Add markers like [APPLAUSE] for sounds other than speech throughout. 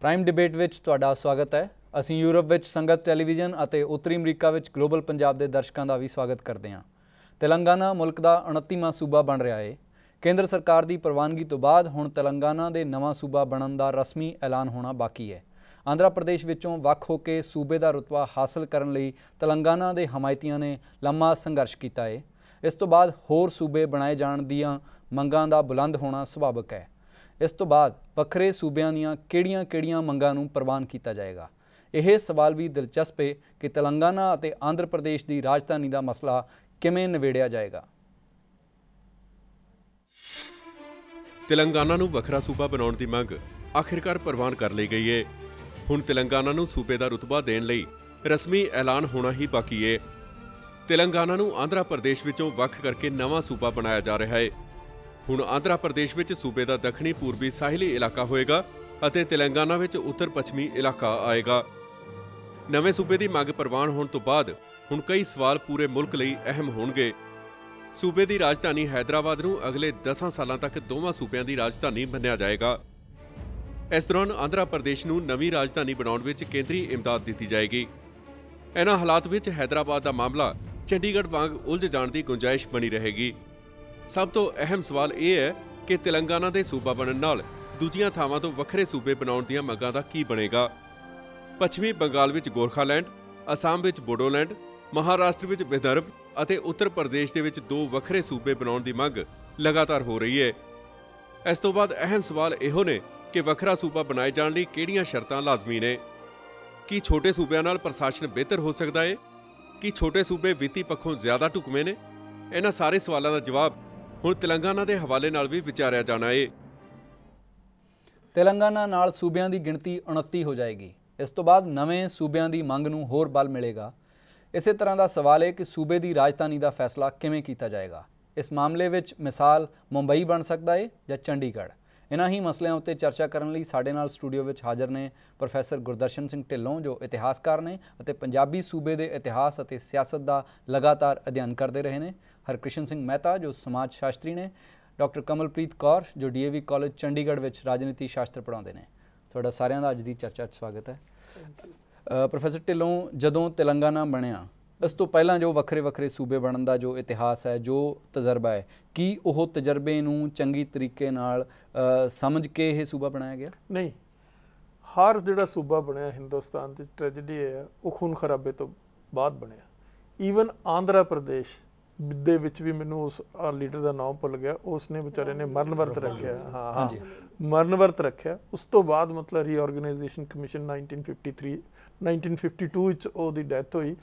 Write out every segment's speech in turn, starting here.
prime debate ਵਿੱਚ ਤੁਹਾਡਾ ਸਵਾਗਤ ਹੈ ਅਸੀਂ ਯੂਰਪ ਵਿੱਚ ਸੰਗਤ ਟੈਲੀਵਿਜ਼ਨ ਅਤੇ ਉੱਤਰੀ ਅਮਰੀਕਾ ਵਿੱਚ ਗਲੋਬਲ ਪੰਜਾਬ ਦੇ ਦਰਸ਼ਕਾਂ ਦਾ ਵੀ ਸਵਾਗਤ ਕਰਦੇ ਹਾਂ ਤੇਲੰਗਾਨਾ ਮੁਲਕ ਦਾ 29ਵਾਂ ਸੂਬਾ ਬਣ ਰਿਹਾ ਹੈ ਕੇਂਦਰ ਸਰਕਾਰ ਦੀ ਪ੍ਰਵਾਨਗੀ ਤੋਂ ਬਾਅਦ ਹੁਣ ਤੇਲੰਗਾਨਾ ਦੇ ਨਵਾਂ ਸੂਬਾ ਬਣਨ ਦਾ ਰਸਮੀ ਐਲਾਨ ਹੋਣਾ ਬਾਕੀ ਹੈ ਆਂਧਰਾ ਪ੍ਰਦੇਸ਼ ਵਿੱਚੋਂ ਵੱਖ ਹੋ ਕੇ ਸੂਬੇ ਦਾ ਰਤਬਾ ਹਾਸਲ ਕਰਨ ਲਈ ਤੇਲੰਗਾਨਾ ਦੇ ਹਮਾਇਤੀਆਂ ਨੇ ਲੰਮਾ ਸੰਘਰਸ਼ ਕੀਤਾ ਹੈ ਇਸ ਤੋਂ ਬਾਅਦ ਹੋਰ ਸੂਬੇ ਬਣਾਏ ਜਾਣ ਦੀਆਂ ਮੰਗਾਂ ਦਾ ਬੁਲੰਦ ਹੋਣਾ ਸੁਭਾਵਿਕ ਹੈ ਇਸ ਤੋਂ ਬਾਅਦ ਵੱਖਰੇ ਸੂਬਿਆਂ ਦੀਆਂ ਕਿਹੜੀਆਂ-ਕਿਹੜੀਆਂ ਮੰਗਾਂ ਨੂੰ ਪ੍ਰਵਾਨ ਕੀਤਾ ਜਾਏਗਾ ਇਹ ਸਵਾਲ ਵੀ ਦਿਲਚਸਪ ਹੈ ਕਿ ਤੇਲੰਗਾਨਾ ਅਤੇ ਆਂਧਰ ਪ੍ਰਦੇਸ਼ ਦੀ ਰਾਜਧਾਨੀ ਦਾ ਮਸਲਾ ਕਿਵੇਂ ਨਿਵੇੜਿਆ ਜਾਏਗਾ ਤੇਲੰਗਾਨਾ ਨੂੰ ਵੱਖਰਾ ਸੂਬਾ ਬਣਾਉਣ ਦੀ ਮੰਗ ਆਖਿਰਕਾਰ ਪ੍ਰਵਾਨ ਕਰ ਲਈ ਗਈ ਹੈ ਹੁਣ ਤੇਲੰਗਾਨਾ ਨੂੰ ਸੂਬੇ ਦਾ ਰਤਬਾ ਦੇਣ ਲਈ ਰਸਮੀ ਐਲਾਨ ਹੋਣਾ ਹੀ ਬਾਕੀ ਹੈ ਤੇਲੰਗਾਨਾ ਨੂੰ ਆਂਧਰਾ ਪ੍ਰਦੇਸ਼ ਵਿੱਚੋਂ ਵੱਖ ਕਰਕੇ ਨਵਾਂ ਸੂਬਾ ਬਣਾਇਆ ਜਾ ਰਿਹਾ ਹੈ ਹੁਣ ਆਂਧਰਾ ਪ੍ਰਦੇਸ਼ ਵਿੱਚ ਸੂਬੇ ਦਾ ਦੱਖਣੀ ਪੂਰਬੀ ਸਾਹਲੀ ਇਲਾਕਾ ਹੋਏਗਾ ਅਤੇ ਤੇਲੰਗਾਨਾ ਵਿੱਚ ਉੱਤਰ ਪੱਛਮੀ ਇਲਾਕਾ ਆਏਗਾ ਨਵੇਂ ਸੂਬੇ ਦੀ ਮੰਗ ਪ੍ਰਵਾਨ ਹੋਣ ਤੋਂ ਬਾਅਦ ਹੁਣ ਕਈ ਸਵਾਲ ਪੂਰੇ ਮੁਲਕ ਲਈ ਅਹਿਮ ਹੋਣਗੇ ਸੂਬੇ ਦੀ ਰਾਜਧਾਨੀ ਹైదరాబాద్ ਨੂੰ ਅਗਲੇ 10 ਸਾਲਾਂ ਤੱਕ ਦੋਵਾਂ ਸੂਬਿਆਂ ਦੀ ਰਾਜਧਾਨੀ ਮੰਨਿਆ ਜਾਏਗਾ ਇਸ ਦੌਰਾਨ ਆਂਧਰਾ ਪ੍ਰਦੇਸ਼ ਨੂੰ ਨਵੀਂ ਰਾਜਧਾਨੀ ਬਣਾਉਣ ਵਿੱਚ ਕੇਂਦਰੀ ਇਮਦਾਦ ਦਿੱਤੀ ਜਾਏਗੀ ਇਹਨਾਂ ਹਾਲਾਤ ਵਿੱਚ ਹైదరాబాద్ ਦਾ ਮਾਮਲਾ ਚੰਡੀਗੜ੍ਹ ਵਾਂਗ ਉਲਝ ਜਾਣ ਦੀ ਗੁੰਜਾਇਸ਼ ਬਣੀ ਰਹੇਗੀ ਸਭ ਤੋਂ ਅਹਿਮ ਸਵਾਲ ਇਹ ਹੈ ਕਿ ਤੇਲੰਗਾਨਾ ਦੇ ਸੂਬਾ ਬਣਨ ਨਾਲ ਦੂਜੀਆਂ ਥਾਵਾਂ ਤੋਂ ਵੱਖਰੇ ਸੂਬੇ ਬਣਾਉਣ ਦੀਆਂ ਮੰਗਾਂ ਦਾ ਕੀ ਬਣੇਗਾ ਪੱਛਮੀ ਬੰਗਾਲ ਵਿੱਚ ਗੋਰਖਾਲੈਂਡ ਅਸਾਮ ਵਿੱਚ ਬੋਡੋਲੈਂਡ ਮਹਾਰਾਸ਼ਟਰ ਵਿੱਚ ਵਿਦਰਭ ਅਤੇ ਉੱਤਰ ਪ੍ਰਦੇਸ਼ ਦੇ ਵਿੱਚ ਦੋ ਵੱਖਰੇ ਸੂਬੇ ਬਣਾਉਣ ਦੀ ਮੰਗ ਲਗਾਤਾਰ ਹੋ ਰਹੀ ਹੈ ਇਸ ਤੋਂ ਬਾਅਦ ਅਹਿਮ ਸਵਾਲ ਇਹੋ ਨੇ ਕਿ ਵੱਖਰਾ ਸੂਬਾ ਬਣਾਏ ਜਾਣ ਲਈ ਕਿਹੜੀਆਂ ਸ਼ਰਤਾਂ ਲਾਜ਼ਮੀ ਨੇ ਕੀ ਛੋਟੇ ਸੂਬਿਆਂ ਨਾਲ ਪ੍ਰਸ਼ਾਸਨ ਬਿਹਤਰ ਹੋ ਸਕਦਾ ਹੈ ਕੀ ਛੋਟੇ ਸੂਬੇ ਵਿੱਤੀ ਪੱਖੋਂ ਜ਼ਿਆਦਾ ਢੁਕਵੇਂ ਨੇ ਇਹਨਾਂ ਸਾਰੇ ਸਵਾਲਾਂ ਦਾ ਜਵਾਬ ਹੁਣ ਤੇਲੰਗਾਨਾ ਦੇ ਹਵਾਲੇ ਨਾਲ ਵੀ ਵਿਚਾਰਿਆ ਜਾਣਾ ਏ ਤੇਲੰਗਾਨਾ ਨਾਲ ਸੂਬਿਆਂ ਦੀ ਗਿਣਤੀ 29 ਹੋ ਜਾਏਗੀ ਇਸ ਤੋਂ ਬਾਅਦ ਨਵੇਂ ਸੂਬਿਆਂ ਦੀ ਮੰਗ ਨੂੰ ਹੋਰ ਬਲ ਮਿਲੇਗਾ ਇਸੇ ਤਰ੍ਹਾਂ ਦਾ ਸਵਾਲ ਹੈ ਕਿ ਸੂਬੇ ਦੀ ਰਾਜਧਾਨੀ ਦਾ ਫੈਸਲਾ ਕਿਵੇਂ ਕੀਤਾ ਜਾਏਗਾ ਇਸ ਮਾਮਲੇ ਵਿੱਚ ਮਿਸਾਲ ਮੁੰਬਈ ਬਣ ਸਕਦਾ ਹੈ ਜਾਂ ਚੰਡੀਗੜ੍ਹ ਇਨ੍ਹਾਂ ਹੀ ਮਸਲਿਆਂ ਉੱਤੇ ਚਰਚਾ ਕਰਨ ਲਈ ਸਾਡੇ ਨਾਲ ਸਟੂਡੀਓ ਵਿੱਚ ਹਾਜ਼ਰ ਨੇ ਪ੍ਰੋਫੈਸਰ ਗੁਰਦਰਸ਼ਨ ਸਿੰਘ ਢਿੱਲੋਂ ਜੋ ਇਤਿਹਾਸਕਾਰ ਨੇ ਅਤੇ ਪੰਜਾਬੀ ਸੂਬੇ ਦੇ ਇਤਿਹਾਸ ਅਤੇ ਸਿਆਸਤ ਦਾ ਲਗਾਤਾਰ ਅਧਿਐਨ ਕਰਦੇ ਰਹੇ ਨੇ ਹਰਕ੍ਰਿਸ਼ਨ ਸਿੰਘ ਮਹਿਤਾ ਜੋ ਸਮਾਜ ਸ਼ਾਸਤਰੀ ਨੇ ਡਾਕਟਰ ਕਮਲਪ੍ਰੀਤ ਕੌਰ ਜੋ ਡੀਏਵੀ ਕਾਲਜ ਚੰਡੀਗੜ੍ਹ ਵਿੱਚ ਰਾਜਨੀਤੀ ਸ਼ਾਸਤਰ ਪੜ੍ਹਾਉਂਦੇ ਨੇ ਤੁਹਾਡਾ ਸਾਰਿਆਂ ਦਾ ਅੱਜ ਦੀ ਚਰਚਾ 'ਚ ਸਵਾਗਤ ਹੈ ਪ੍ਰੋਫੈਸਰ ਢਿੱਲੋਂ ਜਦੋਂ ਤੇਲੰਗਾਨਾ ਬਣਿਆ ਇਸ ਤੋਂ ਪਹਿਲਾਂ ਜੋ ਵੱਖਰੇ ਵੱਖਰੇ ਸੂਬੇ ਬਣਨ ਦਾ ਜੋ ਇਤਿਹਾਸ ਹੈ ਜੋ ਤਜਰਬਾ ਹੈ ਕੀ ਉਹ ਤਜਰਬੇ ਨੂੰ ਚੰਗੀ ਤਰੀਕੇ ਨਾਲ ਸਮਝ ਕੇ ਇਹ ਸੂਬਾ ਬਣਾਇਆ ਗਿਆ ਨਹੀਂ ਹਰ ਜਿਹੜਾ ਸੂਬਾ ਬਣਿਆ ਹਿੰਦੁਸਤਾਨ ਦੀ ਟ੍ਰੈਜੇਡੀ ਹੈ ਉਹ ਖੂਨ ਖਰਾਬੇ ਤੋਂ ਬਾਅਦ ਬਣਿਆ ਈਵਨ ਆਂਧਰਾ ਪ੍ਰਦੇਸ਼ ਦੇ ਵਿੱਚ ਵੀ ਮੈਨੂੰ ਉਸ ਲੀਡਰ ਦਾ ਨਾਮ ਭੁੱਲ ਗਿਆ ਉਸ ਨੇ ਵਿਚਾਰੇ ਨੇ ਮਰਨ ਵਰਤ ਰੱਖਿਆ ਹਾਂ ਹਾਂ ਮਰਨ ਵਰਤ ਰੱਖਿਆ ਉਸ ਤੋਂ ਬਾਅਦ ਮਤਲਬ ਰੀਆਰਗੇਨਾਈਜੇਸ਼ਨ ਕਮਿਸ਼ਨ 1953 1952 ਵਿੱਚ ਉਹਦੀ ਡੈਥ ਹੋਈ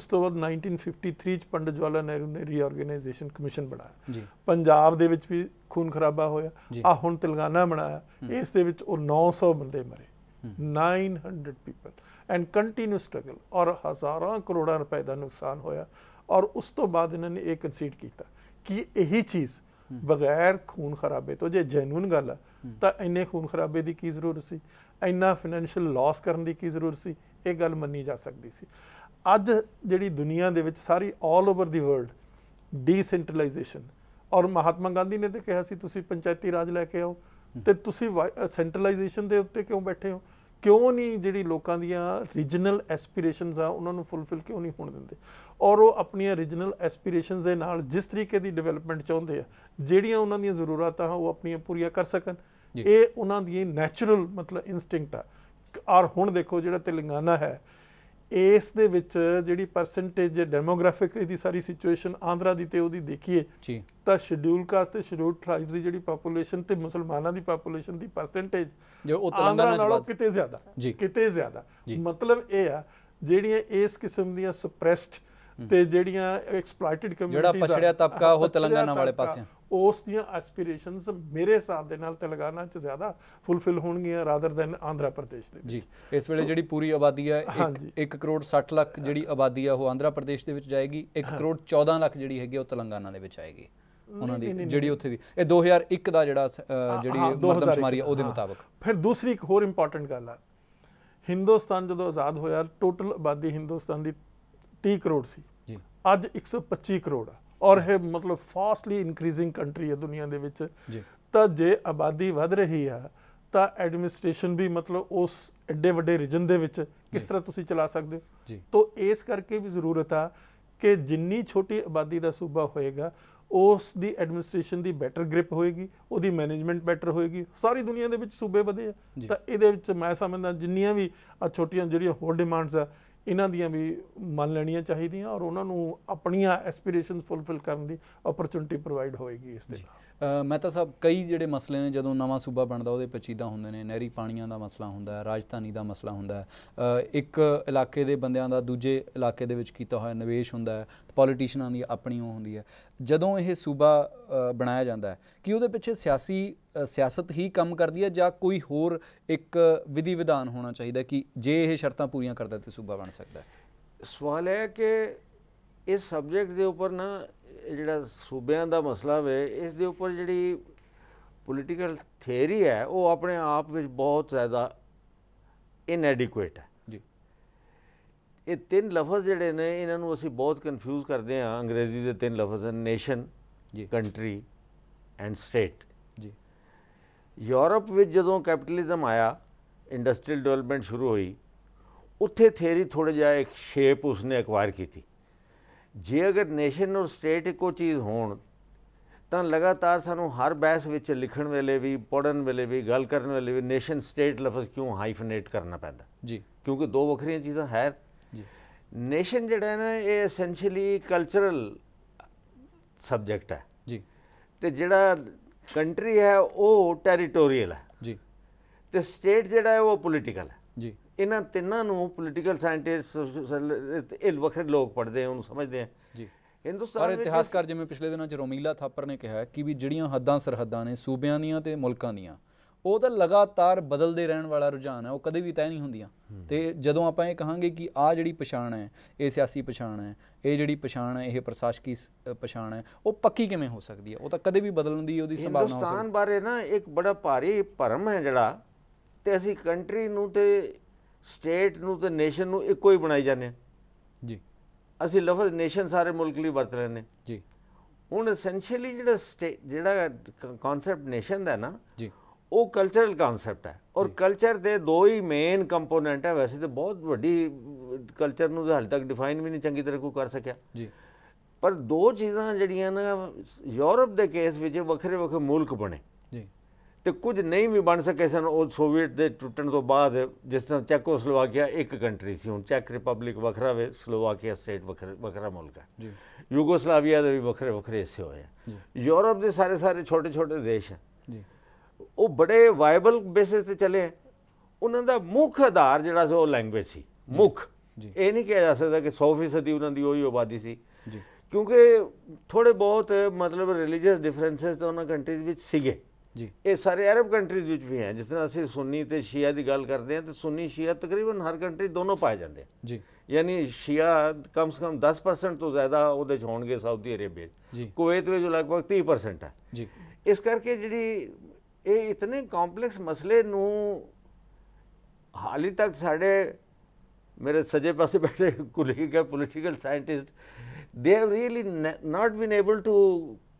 ਉਸ ਤੋਂ ਬਾਅਦ 1953 ਚ ਪੰਡਤ ਜਵਾਲਾ ਨਹਿਰੂ ਨੇ ਰੀਆਰਗੇਨਾਈਜੇਸ਼ਨ ਕਮਿਸ਼ਨ ਬਣਾਇਆ ਜੀ ਪੰਜਾਬ ਦੇ ਵਿੱਚ ਵੀ ਖੂਨ ਖਰਾਬਾ ਹੋਇਆ ਆ ਹੁਣ ਤੇਲੰਗਾਨਾ ਬਣਾਇਆ ਇਸ ਦੇ ਵਿੱਚ ਉਹ 900 ਬੰਦੇ ਮਰੇ 900 ਪੀਪਲ ਐਂਡ ਕੰਟੀਨਿਊ ਸਟਰਗਲ ਔਰ ਹਜ਼ਾਰਾਂ ਕਰੋੜਾਂ ਰੁਪਏ ਦਾ ਨੁਕਸਾਨ ਹੋਇਆ ਔਰ ਉਸ ਤੋਂ ਬਾਅਦ ਇਹਨਾਂ ਨੇ ਇਹ ਕਨਸੀਡ ਕੀਤਾ ਕਿ ਇਹੀ ਚੀਜ਼ ਬਗੈਰ ਖੂਨ ਖਰਾਬੇ ਤੋਂ ਜੇ ਜੈਨੂਨ ਗੱਲ ਆ ਤਾਂ ਇੰਨੇ ਖੂਨ ਖਰਾਬੇ ਦੀ ਕੀ ਜ਼ਰੂਰਤ ਸੀ ਇੰਨਾ ਫਾਈਨੈਂਸ਼ੀਅਲ ਲਾਸ ਕਰਨ ਦੀ ਕੀ ਜ਼ਰੂਰਤ ਸੀ ਇਹ ਗੱਲ ਮੰਨੀ ਜਾ ਸਕਦੀ ਸੀ ਅੱਜ ਜਿਹੜੀ ਦੁਨੀਆ ਦੇ ਵਿੱਚ ਸਾਰੀ ਆਲ ਓਵਰ ਦੀ ਵਰਲਡ ਡੀਸੈਂਟਰਲਾਈਜੇਸ਼ਨ ਔਰ ਮਹਾਤਮਾ ਗਾਂਧੀ ਨੇ ਤੇ ਕਿਹਾ ਸੀ ਤੁਸੀਂ ਪੰਚਾਇਤੀ ਰਾਜ ਲੈ ਕੇ ਆਓ ਤੇ ਤੁਸੀਂ ਸੈਂਟਰਲਾਈਜੇਸ਼ਨ ਦੇ ਉੱਤੇ ਕਿਉਂ ਬੈਠੇ ਹੋ ਕਿਉਂ ਨਹੀਂ ਜਿਹੜੀ ਲੋਕਾਂ ਦੀਆਂ ਰੀਜਨਲ ਐਸਪੀਰੇਸ਼ਨਸ ਆ ਉਹਨਾਂ ਨੂੰ ਫੁੱਲਫਿਲ ਕਿਉਂ ਨਹੀਂ ਹੋਣ ਦਿੰਦੇ ਔਰ ਉਹ ਆਪਣੀਆਂ origignal ਐਸਪੀਰੇਸ਼ਨਸ ਦੇ ਨਾਲ ਜਿਸ ਤਰੀਕੇ ਦੀ ਡਿਵੈਲਪਮੈਂਟ ਚਾਹੁੰਦੇ ਆ ਜਿਹੜੀਆਂ ਉਹਨਾਂ ਦੀਆਂ ਜ਼ਰੂਰਤਾਂ ਉਹ ਆਪਣੀਆਂ ਪੂਰੀਆਂ ਕਰ ਸਕਣ ਇਹ ਉਹਨਾਂ ਦੀ ਨੈਚੁਰਲ ਮਤਲਬ ਇਨਸਟਿੰਕਟ ਆ ਔਰ ਹੁਣ ਦੇਖੋ ਜਿਹੜਾ ਤੇਲੰਗਾਨਾ ਹੈ ਇਸ ਦੇ ਵਿੱਚ ਜਿਹੜੀ ਪਰਸੈਂਟੇਜ ਡੈਮੋਗ੍ਰਾਫਿਕ ਦੀ ਸਾਰੀ ਸਿਚੁਏਸ਼ਨ ਆਂਧਰਾ ਦੀ ਤੇ ਉਹਦੀ ਦੇਖੀਏ ਜੀ ਤਾਂ ਸ਼ਡਿਊਲ ਕਾਸਟ ਤੇ ਸ਼ਡਿਊਲ ਟ੍ਰਾਈਬਸ ਦੀ ਜਿਹੜੀ ਪੋਪੂਲੇਸ਼ਨ ਤੇ ਮੁਸਲਮਾਨਾਂ ਦੀ ਪੋਪੂਲੇਸ਼ਨ ਦੀ ਪਰਸੈਂਟੇਜ ਜੋ ਉਹ ਤੇਲੰਗਾਨਾ ਨਾਲੋਂ ਕਿਤੇ ਜ਼ਿਆਦਾ ਕਿਤੇ ਜ਼ਿਆਦਾ ਮਤਲਬ ਇਹ ਆ ਜਿਹੜੀਆਂ ਇਸ ਕਿਸਮ ਦੀਆਂ ਸੁਪਰੈਸਡ ਤੇ ਜਿਹੜੀਆਂ ਐਕਸਪਲੋਇਟਡ ਕਮਿਊਨਿਟੀਆਂ ਜਿਹੜਾ ਪਛੜਿਆ ਤਬਕਾ ਉਹ ਤੇਲੰਗਾਨਾ ਵਾਲੇ ਪਾਸੇ ਉਸ ਦੀਆਂ ਐਸਪੀਰੇਸ਼ਨਸ ਮੇਰੇ ਹਿਸਾਬ ਦੇ ਨਾਲ ਤੇਲੰਗਾਨਾ 'ਚ ਜ਼ਿਆਦਾ ਫੁੱਲਫਿਲ ਹੋਣਗੀਆਂ ਰਾਦਰ ਦੈਨ ਆਂਧਰਾ ਪ੍ਰਦੇਸ਼ ਦੇ ਵਿੱਚ ਜੀ ਇਸ ਵੇਲੇ ਜਿਹੜੀ ਪੂਰੀ ਆਬਾਦੀ ਹੈ 1 ਕਰੋੜ 60 ਲੱਖ ਜਿਹੜੀ ਆਬਾਦੀ ਹੈ ਉਹ ਆਂਧਰਾ ਪ੍ਰਦੇਸ਼ ਦੇ ਵਿੱਚ ਜਾਏਗੀ 1 ਕਰੋੜ 14 ਲੱਖ ਜਿਹੜੀ ਹੈਗੀ ਉਹ ਤੇਲੰਗਾਨਾ ਦੇ ਵਿੱਚ ਆਏਗੀ ਉਹਨਾਂ ਦੀ ਜਿਹੜੀ ਉੱਥੇ ਦੀ ਇਹ 2001 ਦਾ ਜਿਹੜਾ ਜਿਹੜੀ ਮਰਦਮਸ਼ੁਮਾਰੀ ਹੈ ਉਹਦੇ ਮੁਤਾਬਕ ਫਿਰ ਦੂਸਰੀ ਇੱਕ ਹੋਰ ਇੰਪੋਰਟੈਂਟ ਗੱਲ ਆ ਹਿੰਦੁਸਤਾਨ ਜਦੋਂ ਆਜ਼ਾਦ ਹੋਇਆ ਟੋਟਲ ਆਬਾਦੀ ਹਿੰਦੁਸਤਾਨ ਦੀ 30 ਕਰੋੜ ਸੀ ਜੀ ਅੱਜ 125 ਕਰੋੜ ਆ ਔਰ ਇਹ ਮਤਲਬ ਫਾਸਟਲੀ ਇਨਕਰੀਜ਼ਿੰਗ ਕੰਟਰੀ ਹੈ ਦੁਨੀਆ ਦੇ ਵਿੱਚ ਜੀ ਤਾਂ ਜੇ ਆਬਾਦੀ ਵਧ ਰਹੀ ਆ ਤਾਂ ਐਡਮਿਨਿਸਟ੍ਰੇਸ਼ਨ ਵੀ ਮਤਲਬ ਉਸ ਐਡੇ ਵੱਡੇ ਰੀਜਨ ਦੇ ਵਿੱਚ ਕਿਸ ਤਰ੍ਹਾਂ ਤੁਸੀਂ ਚਲਾ ਸਕਦੇ ਹੋ ਜੀ ਤਾਂ ਇਸ ਕਰਕੇ ਵੀ ਜ਼ਰੂਰਤ ਆ ਕਿ ਜਿੰਨੀ ਛੋਟੀ ਆਬਾਦੀ ਦਾ ਸੂਬਾ ਹੋਏਗਾ ਉਸ ਦੀ ਐਡਮਿਨਿਸਟ੍ਰੇਸ਼ਨ ਦੀ ਬੈਟਰ ਗ੍ਰਿਪ ਹੋਏਗੀ ਉਹਦੀ ਮੈਨੇਜਮੈਂਟ ਬੈਟਰ ਹੋਏਗੀ ਸਾਰੀ ਦੁਨੀਆ ਦੇ ਵਿੱਚ ਸੂਬੇ ਵਧੇ ਆ ਤਾਂ ਇਹਦੇ ਵਿੱਚ ਮੈਂ ਸਮਝਦਾ ਜਿੰਨੀਆਂ ਵੀ ਆ ਛੋਟੀਆਂ ਜਿਹੜੀਆਂ ਹੋਰ ਡਿਮਾਂਡਸ ਆ ਇਹਨਾਂ ਦੀਆਂ ਵੀ ਮੰਨ ਲੈਣੀਆਂ ਚਾਹੀਦੀਆਂ ਔਰ ਉਹਨਾਂ ਨੂੰ ਆਪਣੀਆਂ ਐਸਪੀਰੇਸ਼ਨਸ ਫੁੱਲਫਿਲ ਕਰਨ ਦੀ ਓਪਰਚੁਨਿਟੀ ਪ੍ਰੋਵਾਈਡ ਹੋਏਗੀ ਇਸ ਦੇ ਨਾਲ ਤਾਂ ਸਾਹਿਬ ਕਈ ਜਿਹੜੇ ਮਸਲੇ ਨੇ ਜਦੋਂ ਨਵਾਂ ਸੂਬਾ ਬਣਦਾ ਉਹਦੇ ਪਚੀਦਾ ਹੁੰਦੇ ਨੇ ਨਹਿਰੀ ਪਾਣੀਆਂ ਦਾ ਮਸਲਾ ਹੁੰਦਾ ਹੈ ਰਾਜਧਾਨੀ ਦਾ ਮਸਲਾ ਹੁੰਦਾ ਹੈ ਇੱਕ ਇਲਾਕੇ ਦੇ ਬੰਦਿਆਂ ਦਾ ਦੂਜੇ ਇਲਾਕੇ ਦੇ ਵਿੱਚ ਕੀਤਾ ਹੋਇਆ ਨਿਵੇਸ਼ ਹੁੰਦਾ ਹੈ ਪੋਲੀਟੀਸ਼ੀਅਨਾਂ ਦੀ ਆਪਣੀ ਉਹ ਹੁੰਦੀ ਹੈ ਜਦੋਂ ਇਹ ਸੂਬਾ ਬਣਾਇਆ ਜਾਂਦਾ ਹੈ ਕਿ ਉਹਦੇ ਪਿੱਛੇ ਸਿਆਸੀ ਸਿਆਸਤ ਹੀ ਕੰਮ ਕਰਦੀ ਹੈ ਜਾਂ ਕੋਈ ਹੋਰ ਇੱਕ ਵਿਧੀ ਵਿਧਾਨ ਹੋਣਾ ਚਾਹੀਦਾ ਕਿ ਜੇ ਇਹ ਸ਼ਰਤਾਂ ਪੂਰੀਆਂ ਕਰਦਾ ਤੇ ਸੂਬਾ ਬਣ ਸਕਦਾ ਹੈ ਸਵਾਲ ਹੈ ਕਿ ਇਸ ਸਬਜੈਕਟ ਦੇ ਉੱਪਰ ਨਾ ਜਿਹੜਾ ਸੂਬਿਆਂ ਦਾ ਮਸਲਾ ਵੇ ਇਸ ਦੇ ਉੱਪਰ ਜਿਹੜੀ ਪੋਲੀਟੀਕਲ ਥਿਊਰੀ ਹੈ ਉਹ ਆਪਣੇ ਆਪ ਵਿੱਚ ਬਹੁਤ ਜ਼ਿਆਦਾ ਇਨਐਡਿਕੁਏਟ ਹੈ ਜੀ ਇਹ ਤਿੰਨ ਲਫ਼ਜ਼ ਜਿਹੜੇ ਨੇ ਇਹਨਾਂ ਨੂੰ ਅਸੀਂ ਬਹੁਤ ਕਨਫਿਊਜ਼ ਕਰਦੇ ਹਾਂ ਅੰਗਰੇਜ਼ੀ ਦੇ ਤਿੰਨ ਲਫ਼ਜ਼ ਹਨ ਨੇਸ਼ਨ ਜੀ ਕੰਟਰੀ ਐਂਡ ਸਟੇਟ ਜੀ ਯੂਰਪ ਵਿੱਚ ਜਦੋਂ ਕੈਪੀਟਲਿਜ਼ਮ ਆਇਆ ਇੰਡਸਟਰੀਅਲ ਡਿਵੈਲਪਮੈਂਟ ਸ਼ੁਰੂ ਹੋਈ ਉੱਥੇ ਥਿਊਰੀ ਥੋੜਾ ਜਿਹਾ ਇੱਕ ਸ਼ੇਪ ਉਸਨੇ ਐਕਵਾਇਰ ਕੀਤੀ ਜੇ ਅਗਰ ਨੇਸ਼ਨ ਔਰ ਸਟੇਟ ਇੱਕੋ ਚੀਜ਼ ਹੋਣ ਤਾਂ ਲਗਾਤਾਰ ਸਾਨੂੰ ਹਰ ਬਹਿਸ ਵਿੱਚ ਲਿਖਣ ਵੇਲੇ ਵੀ ਪੜਨ ਵੇਲੇ ਵੀ ਗੱਲ ਕਰਨ ਵੇਲੇ ਵੀ ਨੇਸ਼ਨ ਸਟੇਟ ਲਫ਼ਜ਼ ਕਿਉਂ ਹਾਈਫਨੇਟ ਕਰਨਾ ਪੈਂਦਾ ਜੀ ਕਿਉਂਕਿ ਦੋ ਵੱਖਰੀਆਂ ਚੀਜ਼ਾਂ ਹੈ ਜੀ ਨੇਸ਼ਨ ਜਿਹੜਾ ਹੈ ਨਾ ਇਹ ਐਸੈਂਸ਼ੀਅਲੀ ਕਲਚਰਲ ਸਬਜੈਕਟ ਹੈ ਜੀ ਤੇ ਜਿਹੜਾ ਕੰਟਰੀ ਹੈ ਉਹ ਟੈਰੀਟੋਰੀਅਲ ਹੈ ਜੀ ਤੇ ਸਟੇਟ ਜਿਹੜਾ ਹੈ ਉਹ ਪੋਲੀਟੀਕਲ ਹੈ ਜੀ ਇਹਨਾਂ ਤਿੰਨਾਂ ਨੂੰ ਪੋਲੀਟੀਕਲ ਸਾਇੰਟਿਸਟ ਇਹ ਵੱਖਰੇ ਲੋਕ ਪੜਦੇ ਆ ਉਹਨੂੰ ਸਮਝਦੇ ਆ ਜੀ ਹਿੰਦੁਸਤਾਨ ਦੇ ਇਤਿਹਾਸਕਾਰ ਜਿਵੇਂ ਪਿਛਲੇ ਦਿਨਾਂ ਚ ਰੋਮੀਲਾ ਥਾਪਰ ਨੇ ਕਿਹਾ ਕਿ ਵੀ ਜਿਹੜੀਆਂ ਹੱਦਾਂ ਸਰਹੱਦਾਂ ਨੇ ਸੂਬਿਆਂ ਦੀਆਂ ਤੇ ਮੁਲਕਾਂ ਦੀਆਂ ਉਹ ਤਾਂ ਲਗਾਤਾਰ ਬਦਲਦੇ ਰਹਿਣ ਵਾਲਾ ਰੁਝਾਨ ਹੈ ਉਹ ਕਦੇ ਵੀ ਤੈਅ ਨਹੀਂ ਹੁੰਦੀਆਂ ਤੇ ਜਦੋਂ ਆਪਾਂ ਇਹ ਕਹਾਂਗੇ ਕਿ ਆ ਜਿਹੜੀ ਪਛਾਣ ਹੈ ਇਹ ਸਿਆਸੀ ਪਛਾਣ ਹੈ ਇਹ ਜਿਹੜੀ ਪਛਾਣ ਹੈ ਇਹ ਪ੍ਰਸ਼ਾਸਕੀ ਪਛਾਣ ਹੈ ਉਹ ਪੱਕੀ ਕਿਵੇਂ ਹੋ ਸਕਦੀ ਹੈ ਉਹ ਤਾਂ ਕਦੇ ਵੀ ਬਦਲਣ ਦੀ ਉਹਦੀ ਸੰਭਾਵਨਾ ਹੋ ਸਕਦੀ ਹੈ ਹਿੰਦੁਸਤਾਨ ਬਾਰੇ ਨਾ ਇੱਕ ਬੜਾ ਭਾਰੀ ਭਰਮ ਹੈ ਜਿਹੜਾ ਤੇ ਅਸੀਂ ਕੰਟਰੀ ਨੂੰ ਤੇ ਸਟੇਟ ਨੂੰ ਤੇ ਨੇਸ਼ਨ ਨੂੰ ਇੱਕੋ ਹੀ ਬਣਾਈ ਜਾਂਦੇ ਆ ਜੀ ਅਸੀਂ ਲਫ਼ਜ਼ ਨੇਸ਼ਨ ਸਾਰੇ ਮੁਲਕ ਲਈ ਵਰਤ ਰਹੇ ਨੇ ਜੀ ਹੁਣ ਐਸੈਂਸ਼ੀਅਲੀ ਜਿਹੜਾ ਜਿਹੜਾ ਕਨਸੈਪਟ ਨੇਸ਼ਨ ਦਾ ਨਾ ਜੀ ਉਹ ਕਲਚਰਲ ਕਨਸੈਪਟ ਹੈ ਔਰ ਕਲਚਰ ਦੇ ਦੋ ਹੀ ਮੇਨ ਕੰਪੋਨੈਂਟ ਹੈ ਵੈਸੇ ਤੇ ਬਹੁਤ ਵੱਡੀ ਕਲਚਰ ਨੂੰ ਹਾਲ ਤੱਕ ਡਿਫਾਈਨ ਵੀ ਨਹੀਂ ਚੰਗੀ ਤਰ੍ਹਾਂ ਕੋਈ ਕਰ ਸਕਿਆ ਜੀ ਪਰ ਦੋ ਚੀਜ਼ਾਂ ਜਿਹੜੀਆਂ ਨਾ ਯੂਰਪ ਦੇ ਕੇਸ ਵਿੱਚ ਵੱਖਰੇ ਵੱਖਰੇ ਮੁਲਕ ਬਣੇ ਤੇ ਕੁਝ ਨਹੀਂ ਵੀ ਬਣ ਸਕੇ ਸਨ ਉਹ ਸੋਵੀਅਤ ਦੇ ਟੁੱਟਣ ਤੋਂ ਬਾਅਦ ਜਿਸ ਤਰ੍ਹਾਂ ਚੈਕੋਸਲੋਵਾਕੀਆ ਇੱਕ ਕੰਟਰੀ ਸੀ ਹੁਣ ਚੈਕ ਰਿਪਬਲਿਕ ਵੱਖਰਾ ਵੇ ਸਲੋਵਾਕੀਆ ਸਟੇਟ ਵੱਖਰਾ ਵੱਖਰਾ ਮੁਲਕ ਹੈ ਜੀ ਯੂਗੋਸਲਾਵੀਆ ਦੇ ਵੀ ਵੱਖਰੇ ਵੱਖਰੇ ਹਿੱਸੇ ਹੋਏ ਆ ਯੂਰਪ ਦੇ ਸਾਰੇ ਸਾਰੇ ਛੋਟੇ ਛੋਟੇ ਦੇਸ਼ ਹੈ ਜੀ ਉਹ ਬੜੇ ਵਾਇਬਲ ਬੇਸਿਸ ਤੇ ਚੱਲੇ ਉਹਨਾਂ ਦਾ ਮੁੱਖ ਆਧਾਰ ਜਿਹੜਾ ਸੀ ਉਹ ਲੈਂਗੁਏਜ ਸੀ ਮੁੱਖ ਇਹ ਨਹੀਂ ਕਿਹਾ ਜਾ ਸਕਦਾ ਕਿ 100 ਦੀ ਉਹਨਾਂ ਦੀ ਉਹੀ ਆਬਾਦੀ ਸੀ ਜੀ ਕਿਉਂਕਿ ਥੋੜੇ ਬਹੁਤ ਮਤਲਬ ਰਿਲੀਜੀਅਸ ਡਿਫਰੈਂਸਸ ਤਾਂ ਉਹਨਾਂ ਕੰਟਰੀਜ਼ ਵਿੱਚ ਸੀਗੇ ਜੀ ਇਹ ਸਾਰੇ ਅਰਬ ਕੰਟਰੀਜ਼ ਵਿੱਚ ਵੀ ਹੈ ਜਿਸ ਤਰ੍ਹਾਂ ਅਸੀਂ ਸੁੰਨੀ ਤੇ ਸ਼ੀਆ ਦੀ ਗੱਲ ਕਰਦੇ ਹਾਂ ਤੇ ਸੁੰਨੀ ਸ਼ੀਆ ਤਕਰੀਬਨ ਹਰ ਕੰਟਰੀ ਦੋਨੋਂ ਪਾਏ ਜਾਂਦੇ ਜੀ ਯਾਨੀ ਸ਼ੀਆ ਕਮ ਸੇ ਕਮ 10% ਤੋਂ ਜ਼ਿਆਦਾ ਉਹਦੇ ਚ ਹੋਣਗੇ ਸਾਊਦੀ ਅਰੇਬੀਆ ਜੀ ਕੁਵੈਤ ਵਿੱਚ ਲਗਭਗ 30% ਹੈ ਜੀ ਇਸ ਕਰਕੇ ਜਿਹੜੀ ਇਹ ਇਤਨੇ ਕੰਪਲੈਕਸ ਮਸਲੇ ਨੂੰ ਹਾਲੇ ਤੱਕ ਸਾਡੇ ਮੇਰੇ ਸਜੇ ਪਾਸੇ ਬੈਠੇ ਕੁਲੀਗ ਹੈ political scientist they have really not been able to